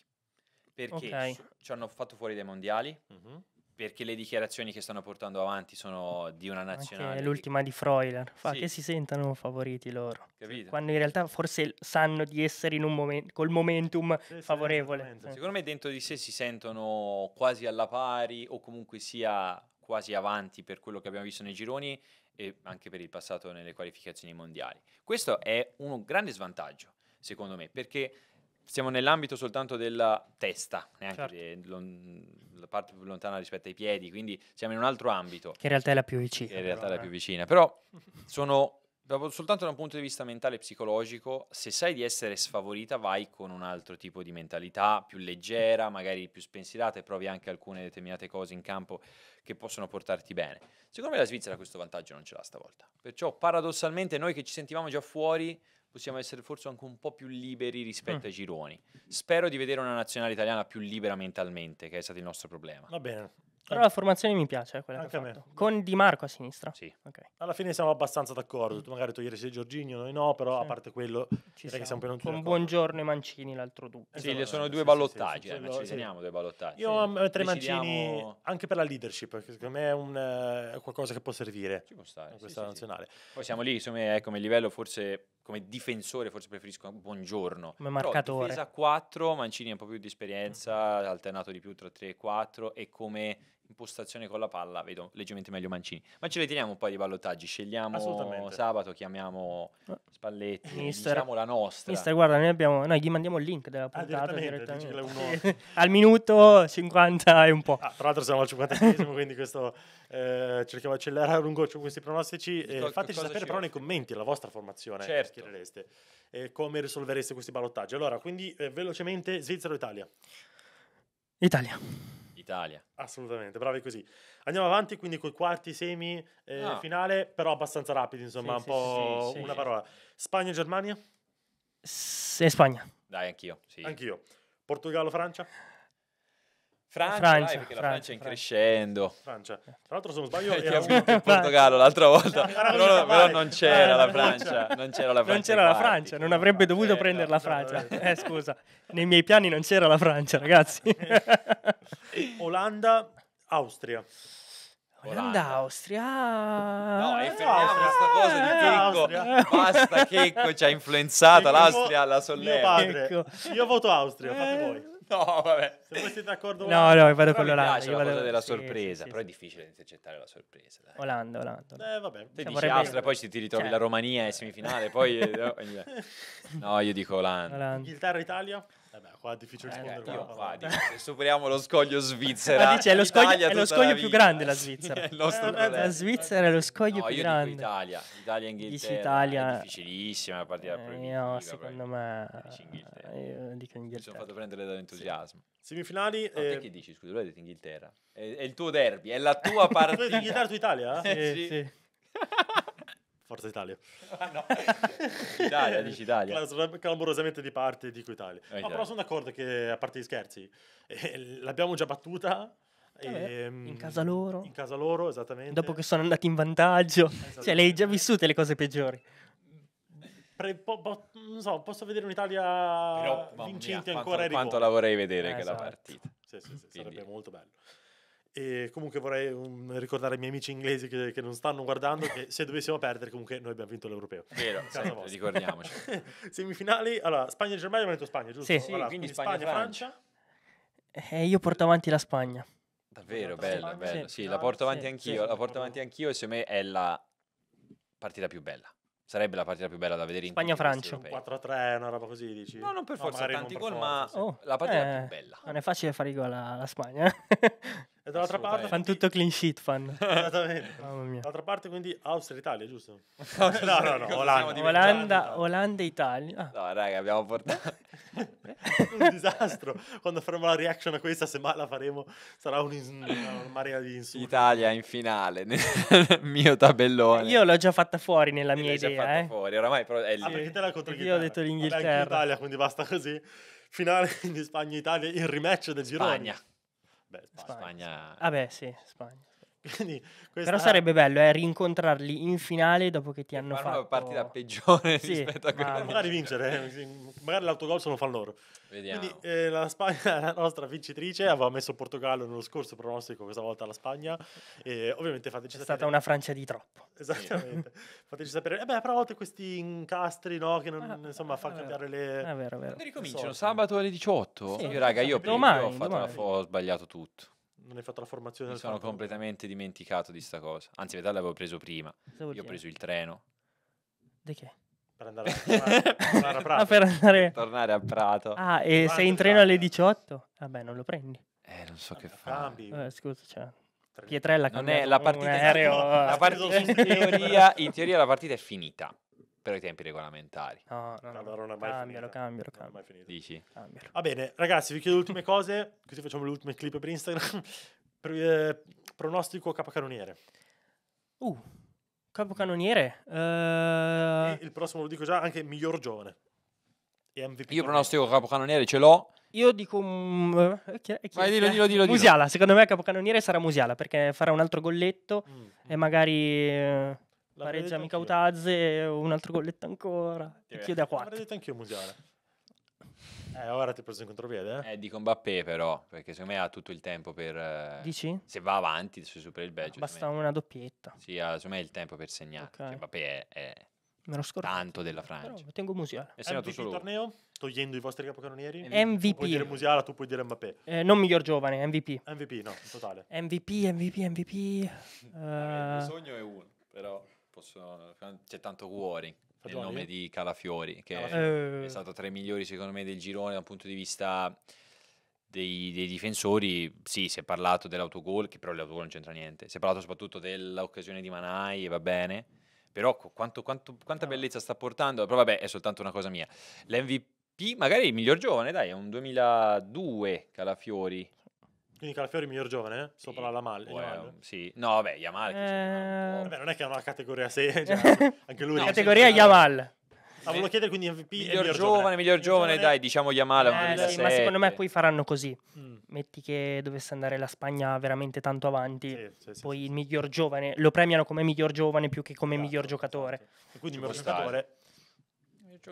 perché okay. ci hanno fatto fuori dai mondiali, mm-hmm. perché le dichiarazioni che stanno portando avanti sono di una nazionale. Anche l'ultima di Freuler, fa sì. che si sentano favoriti loro, Capito? quando in realtà forse sanno di essere in un momento col momentum sì, favorevole. Sì, eh. Secondo me dentro di sé si sentono quasi alla pari o comunque sia quasi avanti per quello che abbiamo visto nei gironi e anche per il passato nelle qualificazioni mondiali. Questo è un grande svantaggio, secondo me, perché siamo nell'ambito soltanto della testa, neanche certo. lon- la parte più lontana rispetto ai piedi, quindi siamo in un altro ambito. Che in realtà è la più vicina. Che in realtà però, è la eh. più vicina, però sono soltanto da un punto di vista mentale e psicologico, se sai di essere sfavorita vai con un altro tipo di mentalità, più leggera, magari più spensierata e provi anche alcune determinate cose in campo che possono portarti bene. Secondo me la Svizzera questo vantaggio non ce l'ha stavolta. Perciò paradossalmente noi che ci sentivamo già fuori possiamo essere forse anche un po' più liberi rispetto mm. ai gironi. Spero di vedere una nazionale italiana più libera mentalmente, che è stato il nostro problema. Va bene. Però la formazione mi piace, eh, quella Anche che ho Con Di Marco a sinistra. Sì. Okay. Alla fine siamo abbastanza d'accordo. Mm. Tu magari toglieresti Giorginio, noi no, però sì. a parte quello Ci direi siamo. che siamo più non Buongiorno e Mancini l'altro dubbio. Sì, esatto. sono due sì, ballottaggi, sì, eh, ci teniamo due ballottaggi. Io metterei eh, Mancini anche per la leadership, perché secondo me è un, eh, qualcosa che può servire. Ci può stare. In questa nazionale. Poi siamo lì, insomma, ecco, come livello forse come difensore forse preferisco Buongiorno. Come marcatore. Però difesa 4, Mancini ha un po' più di esperienza, mm. alternato di più tra 3 e 4 e come impostazione con la palla vedo leggermente meglio Mancini. Ma ce le teniamo un po' di ballottaggi, scegliamo sabato, chiamiamo eh. Spalletti, Mister, diciamo la nostra. Mister, guarda, noi, abbiamo, noi gli mandiamo il link della ah, puntata ah, direttamente, direttamente. al minuto 50 e un po'. Ah, tra l'altro siamo al 50esimo, quindi questo eh, cerchiamo di accelerare un goccio questi pronostici. Eh, Co- fateci sapere però nei commenti la vostra formazione, certo. Eh, come risolvereste questi ballottaggi. Allora, quindi eh, velocemente Svizzera o Italia? Italia d'Italia. Assolutamente, bravi così. Andiamo avanti quindi con i quarti semi eh, ah. finale, però abbastanza rapidi, insomma, sì, un sì, po' sì, una parola. Spagna e Germania? S- Spagna. Dai, anch'io. Sì. Anch'io. Portogallo-Francia? Francia, Francia vai, perché Francia, la Francia è in crescendo. Francia. Tra l'altro, se non sbaglio, era un... il Portogallo l'altra volta, no, però, però, però, non c'era la Francia. Non c'era la Francia, c'era la Francia. non avrebbe dovuto prendere la esatto, Francia. eh, scusa, nei miei piani non c'era la Francia, ragazzi. Olanda, Austria. Olanda, Austria. No, è eh, fermiamo ah, questa cosa di Checco. Eh, Basta, Checco ci ha influenzato. L'Austria alla solleva. Io voto Austria, fate eh, voi. No, vabbè. Se voi siete d'accordo No, no, vado con l'Olanda. Io la vado... cosa della sì, sorpresa, sì, però sì. è difficile intercettare la sorpresa. Dai. Olanda, Olanda. Eh, vabbè. Te dici Austria, poi ti ritrovi cioè. la Romania in semifinale, poi... Eh, no, io dico Olanda. Olanda. Inghilterra, Italia? Vabbè, eh qua è difficile eh, rispondere. io, qua, dico, superiamo lo scoglio svizzera, ah, dice, è lo scoglio, è lo scoglio più grande la Svizzera. è il nostro eh, la Svizzera è lo scoglio no, più grande. Italia, Italia Inghilterra. Italia. È difficilissima la partita eh, Io, secondo me, eh, io dico Inghilterra. Mi sono fatto prendere dall'entusiasmo. Sì. Semifinali. No, eh... Te che dici? Scusa, tu hai detto Inghilterra. È, è, il tuo derby, è la tua partita. Inghilterra tu Italia? sì. sì. sì. Forza Italia. Ah, no. Italia, dici Italia. Clamorosamente di parte dico Italia. Eh, no, però sono d'accordo che, a parte gli scherzi, eh, l'abbiamo già battuta. Eh, ehm, in casa loro. In casa loro, esattamente. Dopo che sono andati in vantaggio. Cioè, le hai già vissute le cose peggiori. Pre, po, po, non so, posso vedere un'Italia Però, vincente mia, ancora quanto, quanto la vorrei vedere eh, che esatto. partita. Sì, sì, sì sarebbe molto bello. E comunque vorrei um, ricordare ai miei amici inglesi che, che non stanno guardando che se dovessimo perdere comunque noi abbiamo vinto l'europeo. Vero, sempre, ricordiamoci. Semifinali, allora Spagna e Germania abbiamo detto Spagna, giusto? Sì, sì allora, quindi, quindi Spagna e Francia. E eh, io porto avanti la Spagna. Davvero, bella, bella. Sì, sì, la porto avanti sì, anch'io, sì, la porto avanti anch'io e secondo me è la partita più bella. Sarebbe la partita più bella da vedere in Spagna-Francia. 4-3, una roba così dici? No, non per forza tanti gol, ma oh, la partita eh, più bella. Non è facile fare i gol alla Spagna. E dall'altra parte... Fanno tutto clean sheet, fan. Esattamente. Mamma mia. Dall'altra parte quindi Austria-Italia, giusto? no, no, no, Olanda. Olanda, Olanda, Italia. Ah. No, raga, abbiamo portato... un disastro. Quando faremo la reaction a questa, se mai la faremo, sarà un ins- una marea di insulti. Italia in finale, nel mio tabellone. Io l'ho già fatta fuori nella mia idea. L'ho già fatta eh. fuori, oramai però è lì. Ah, perché te la contro Io ho detto l'Inghilterra. Vabbè, Italia, quindi basta così. Finale di Spagna-Italia, il rematch del girone. Spagna. Beh, Spagna. Spagna. Vabbè, ah, sì, Spagna. Però sarebbe bello eh, rincontrarli in finale dopo che ti hanno fatto. fatto... una partita peggiore sì, rispetto a quella ma... Magari vincere, magari l'autogol se lo fanno loro. Vediamo. Quindi eh, la Spagna, è la nostra vincitrice, aveva messo il Portogallo nello scorso pronostico, questa volta la Spagna. E ovviamente fateci È sapere... È stata una Francia di troppo. Esattamente. fateci sapere. E eh beh, però a volte questi incastri, no, che non, ah, insomma, fa ah, cambiare ah, le... È ah, vero, è vero. Quando ricominciano, sabato alle 18? Sì, sì raga, io, domani, io ho, domani. Una... ho sbagliato tutto non hai fatto la formazione. Mi sono fatto. completamente dimenticato di sta cosa. Anzi, in realtà l'avevo preso prima. Io dire. ho preso il treno. Di che? Per andare a, tornare a Prato. Ah, per andare... tornare a Prato. Ah, e Quando sei in treno alle 18? Vabbè, non lo prendi. Eh, non so ah, che fare. Eh, scusa, cioè... Pietrella non è la partita, aereo, la partita in, teoria, in teoria la partita è finita però i tempi regolamentari. No, no, no, no, non è mai cambialo, finita. cambialo, cambialo. mai finito. Dici? Cambialo. Va bene, ragazzi, vi chiedo le ultime cose, così facciamo le ultime clip per Instagram. per, eh, pronostico capocannoniere. Uh, capocannoniere. Uh... Il prossimo lo dico già, anche miglior giovane. E MVP Io pronostico capocannoniere, ce l'ho. Io dico. Um, chi, chi, Vai, dillo, dillo, dillo, Musiala, dillo. secondo me capocannoniere sarà Musiala perché farà un altro golletto mm. e magari. Eh, la pareggia Micautazze, Utazze, un altro golletto ancora. E chiude a 4. L'avrei detto anch'io Musiala. Eh, ora ti ho preso in contropiede. Eh, eh dico Mbappé però, perché secondo me ha tutto il tempo per... Eh, Dici? Se va avanti, se supera il Belgio. Basta una doppietta. Sì, ha, secondo me il tempo per segnare. Okay. Cioè, Mbappé è, è Me lo scordo. tanto della Francia. Però tengo Musiala. È segnato solo... torneo? Togliendo i vostri capocannonieri? MVP. Tu puoi dire Musiala, tu puoi dire Mbappé. Eh, non miglior giovane, MVP. MVP, no, in totale. MVP, MVP, MVP. uh... Eh, il mio eh, sogno è uno, però... Posso... C'è tanto cuore nel nome di Calafiori, che eh. è stato tra i migliori secondo me del girone dal punto di vista dei, dei, difensori. Sì, si è parlato dell'autogol, che però l'autogol non c'entra niente. Si è parlato soprattutto dell'occasione di Manai va bene. Però quanto, quanto, quanta bellezza sta portando, però vabbè, è soltanto una cosa mia. L'MVP, magari il miglior giovane, dai, è un 2002 Calafiori. Quindi Calafiori è il miglior giovane, eh? sopra sì. la Mal- well, sì. No, vabbè, Yamal. Eh... Vabbè, non è che è una categoria 6, cioè, anche lui. no, categoria Yamal. Ah, volevo chiedere quindi MVP miglior, miglior giovane, giovane, miglior giovane, dai, diciamo Yamala. Eh, sì, ma secondo me poi faranno così. Mm. Metti che dovesse andare la Spagna veramente tanto avanti, sì, sì, poi il miglior giovane lo premiano come miglior giovane più che come esatto, miglior giocatore. Esatto. E quindi il miglior giocatore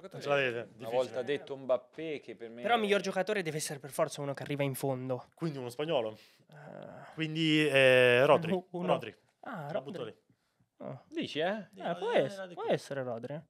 Giocatore, una volta detto Mbappé che per me... Però miglior giocatore deve essere per forza uno che arriva in fondo. Quindi uno spagnolo. Uh... Quindi eh, Rodri. Uh, uno. Rodri. Ah, La Rodri. Oh. Dici, eh? eh, può, eh, essere, può essere Rodri. Eh.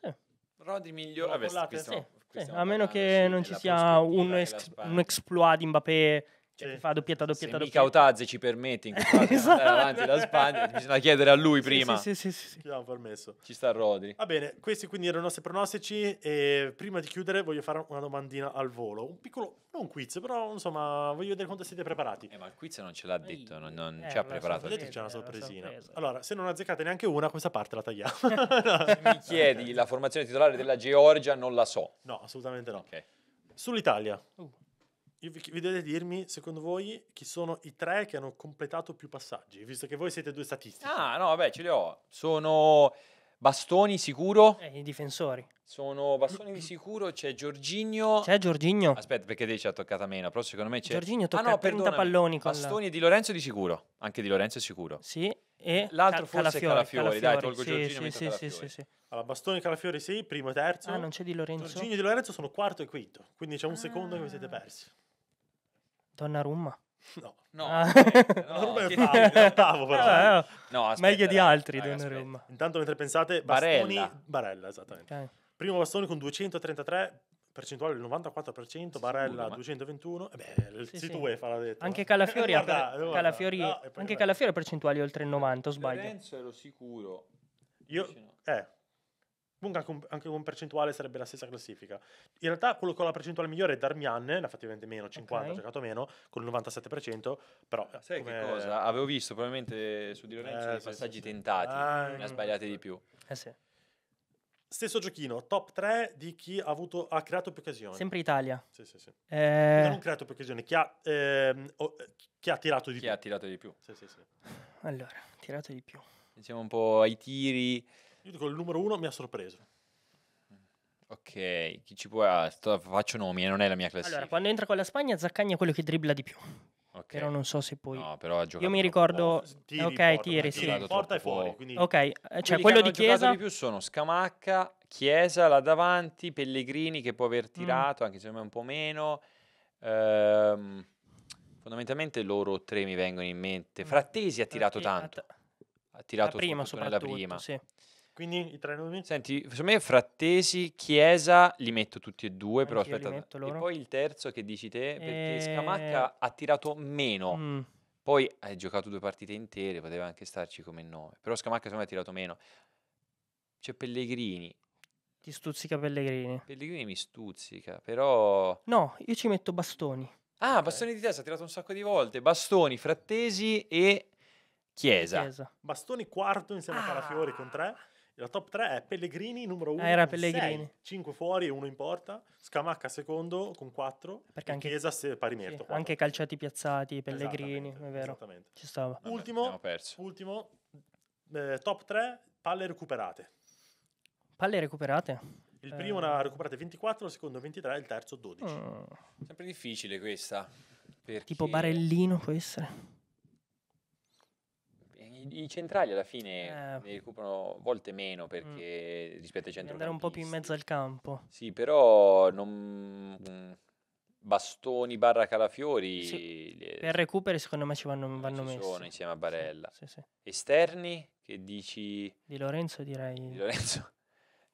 Sì. Rodri migliore. Vabbè, sì, sì. A meno che non ci sia un, es- un, exploit di Mbappé cioè, sì. fa doppietta, doppietta, Se doppietta. Mica Otazzi ci permette in questa esatto. avanti la Spagna, bisogna chiedere a lui prima. Sì, sì, sì. sì, sì. permesso. Ci sta Rodri. Va bene, questi quindi erano i nostri pronostici e prima di chiudere voglio fare una domandina al volo. Un piccolo, non un quiz, però insomma voglio vedere quanto siete preparati. Eh, ma il quiz non ce l'ha detto, non, non eh, ci ha preparato. Detto c'è una sorpresina. Allora, se non azzeccate neanche una, questa parte la tagliamo. mi chiedi la formazione titolare della Georgia, non la so. No, assolutamente no. Okay. Sull'Italia. Uh vi dovete dirmi, secondo voi, chi sono i tre che hanno completato più passaggi, visto che voi siete due statisti. Ah, no, vabbè, ce li ho. Sono Bastoni sicuro. Eh, I difensori. Sono Bastoni di sicuro, c'è Giorginio. C'è Giorginio. Aspetta, perché lei ci ha toccata meno, però secondo me c'è... Giorginio tocca ah, no, 30 palloni con Bastoni la... e Di Lorenzo di sicuro, anche Di Lorenzo è sicuro. Sì, e L'altro Cal- forse Calafiori. Calafiori. dai, tolgo sì, Giorginio sì, sì, sì, sì, Allora, Bastoni, Calafiori sì, primo e terzo. Ah, non c'è Di Lorenzo. Giorginio e Di Lorenzo sono quarto e quinto, quindi c'è un ah. secondo che vi siete persi. Donnarumma? No, no, ah. eh, no, no, ottavo, però. Eh, eh. eh oh. no, aspetta, meglio di altri dai, Donnarumma. Aspetta. Intanto mentre pensate, Bastoni, Barella, Barella esattamente. Okay. Primo bastone con 233 percentuale del 94%, sì, Barella 221, e eh beh, il sì, C2 sì. UEFA l'ha detto. Anche Calafiori, guarda, per, Calafiori, no, anche Calafiori ha percentuali oltre il 90, sbaglio. Lorenzo ero sicuro. Io, eh, Comunque anche con percentuale sarebbe la stessa classifica. In realtà quello con la percentuale migliore è Darmian, ne ha meno, 50, ha giocato meno, con il 97%, però... Sai come... che cosa? Avevo visto probabilmente su Di Lorenzo eh, dei sì, passaggi sì, tentati, ah, ne ha sbagliati di più. Eh sì. Stesso giochino, top 3 di chi ha, avuto, ha creato più occasioni. Sempre Italia. Sì, sì, sì. Eh... Non creato più occasioni, chi ha, ehm, o, chi ha tirato di chi più. Chi ha tirato di più. Sì, sì, sì. Allora, tirato di più. Diciamo un po' ai tiri io dico il numero uno mi ha sorpreso. Ok, chi ci può... Ah, faccio nomi, e eh, non è la mia classifica. Allora, quando entra con la Spagna, Zaccagna è quello che dribbla di più. Okay. Però non so se poi. No, però ha giocato. Io mi ricordo. Oh, tiri, ok, porta, tiri, sì. Porta e fuori. Quindi... Ok, eh, cioè Quelli quello di Chiesa. di più sono Scamacca, Chiesa là davanti, Pellegrini che può aver mm. tirato, mm. anche se un po' meno. Ehm, fondamentalmente loro tre mi vengono in mente. Mm. Frattesi ha tirato tanto. Ha tirato la prima, soprattutto nella prima. Sì. Quindi i tre nomi? Senti, secondo me Frattesi, Chiesa, li metto tutti e due, Anch'io però aspetta. E poi il terzo che dici te, perché e... Eh. Scamacca ha tirato meno. Mm. Poi ha giocato due partite intere, poteva anche starci come nove. Però Scamacca secondo me ha tirato meno. C'è Pellegrini. Ti stuzzica Pellegrini. Pellegrini mi stuzzica, però... No, io ci metto Bastoni. Ah, okay. Bastoni di testa, ha tirato un sacco di volte. Bastoni, Frattesi e Chiesa. Chiesa. Bastoni quarto insieme ah. a Calafiori con tre. La top 3 è Pellegrini, numero 1. Ah, era Pellegrini. 5 fuori e 1 in porta. Scamacca secondo con 4. Perché anche Chiesa se pari merito. Sì, anche calciati piazzati, esatto, Pellegrini, è vero. Esattamente. Ci stava. Vabbè, ultimo, ultimo eh, top 3, palle recuperate. Palle recuperate? Il primo eh. ne ha recuperate 24, il secondo 23, il terzo 12. Mm. Sempre difficile questa. Perché... Tipo Barellino può essere i, centrali alla fine eh. ne recuperano volte meno mm. perché mm. rispetto ai centrocampisti. Andare un po' più in mezzo al campo. Sì, però non... Mm, bastoni barra Calafiori sì. le... per recuperi secondo me ci vanno, eh, vanno ci messi sono insieme a Barella sì, sì, esterni che dici di Lorenzo direi di Lorenzo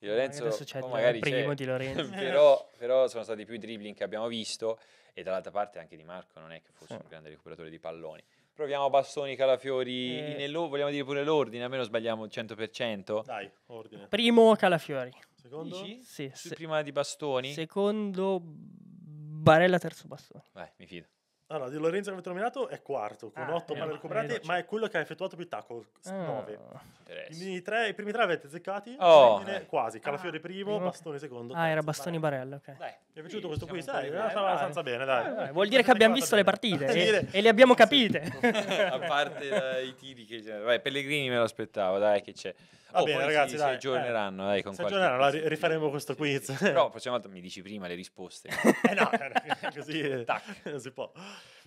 di Lorenzo, adesso c'è il primo di Lorenzo. però, però, sono stati più i dribbling che abbiamo visto e dall'altra parte anche Di Marco non è che fosse sì. un grande recuperatore di palloni. Proviamo Bastoni, Calafiori, e... Eh. Inello, vogliamo dire pure l'ordine, almeno sbagliamo il 100%. Dai, ordine. Primo Calafiori. Secondo? Dici? Sì. Se... Prima di Bastoni. Secondo Barella, terzo Bastoni. Vai, mi fido. Allora, Di Lorenzo che avete nominato è quarto con ah, 8 palle recuperate, ma è cioè. quello che ha effettuato più tacco, 9. Ah. I, tre, I, primi tre avete azzeccati, oh, Fendine, eh. quasi, ah, Calafiore ah, primo, primo, Bastoni secondo. Ah, terzo, era Bastoni Barella, ok. mi è piaciuto questo qui, sai, andava eh, dai. abbastanza bene, dai. Dai, ah, dai. Vuol dire che abbiamo visto bene. le partite e, e, le abbiamo capite. A parte eh, i tiri che... Vai, Pellegrini me lo aspettavo, dai che c'è oh, bene, ragazzi, si, dai, si aggiorneranno, eh, dai, eh, con si aggiorneranno, quiz, rifaremo questo quiz. Però prossima altro, mi dici prima le risposte. eh no, cioè, così Tac. non si può.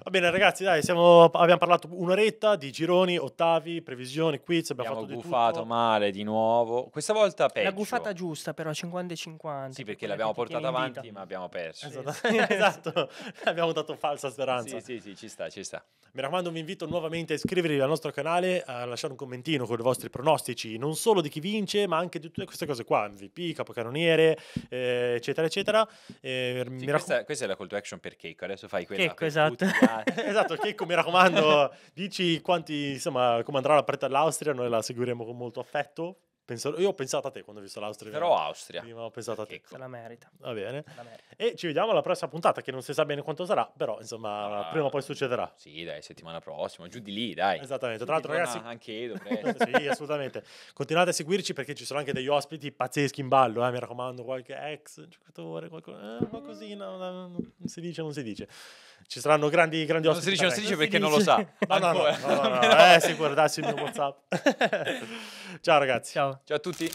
Va bene, ragazzi, dai, siamo, abbiamo parlato un'oretta di gironi, ottavi, previsioni, quiz. Abbiamo, abbiamo fatto gufato di male di nuovo. Questa volta peggio. La gufata giusta, però 50-50. e Sì, perché l'abbiamo portata avanti, ma abbiamo perso. Esatto, esatto. abbiamo dato falsa speranza. Sì, sì, sì, ci sta, ci sta. Mi raccomando, vi invito nuovamente a iscrivervi al nostro canale, a lasciare un commentino con i vostri pronostici, non solo di chi vince, ma anche di tutte queste cose qua, MVP, capocannoniere, eh, eccetera, eccetera. Eh, sì, questa, questa, è la call to action per Keiko, adesso fai quella. Keiko, esatto. esatto, Checco, mi raccomando, dici quanti, insomma, come andrà la partita dell'Austria, noi la seguiremo con molto affetto, Penso, io ho pensato a te quando ho visto l'Austria. Però Austria. Prima ho pensato a te. Ecco. Se la merita. Va bene. Merita. E ci vediamo alla prossima puntata, che non si sa bene quanto sarà, però insomma, ah, prima o poi succederà. Sì, dai, settimana prossima, giù di lì, dai. Esattamente. Tra l'altro, ragazzi. Anche io, Sì, assolutamente. Continuate a seguirci perché ci sono anche degli ospiti pazzeschi in ballo, eh, mi raccomando, qualche ex giocatore, qualcosa, eh, qualcosina, non si dice, non si dice ci saranno grandi, grandi non Si dice, non si dice, perché non lo sa. No, no, no, no, no, no, no. Eh, se guardassi il mio WhatsApp. Ciao ragazzi. Ciao. Ciao a tutti!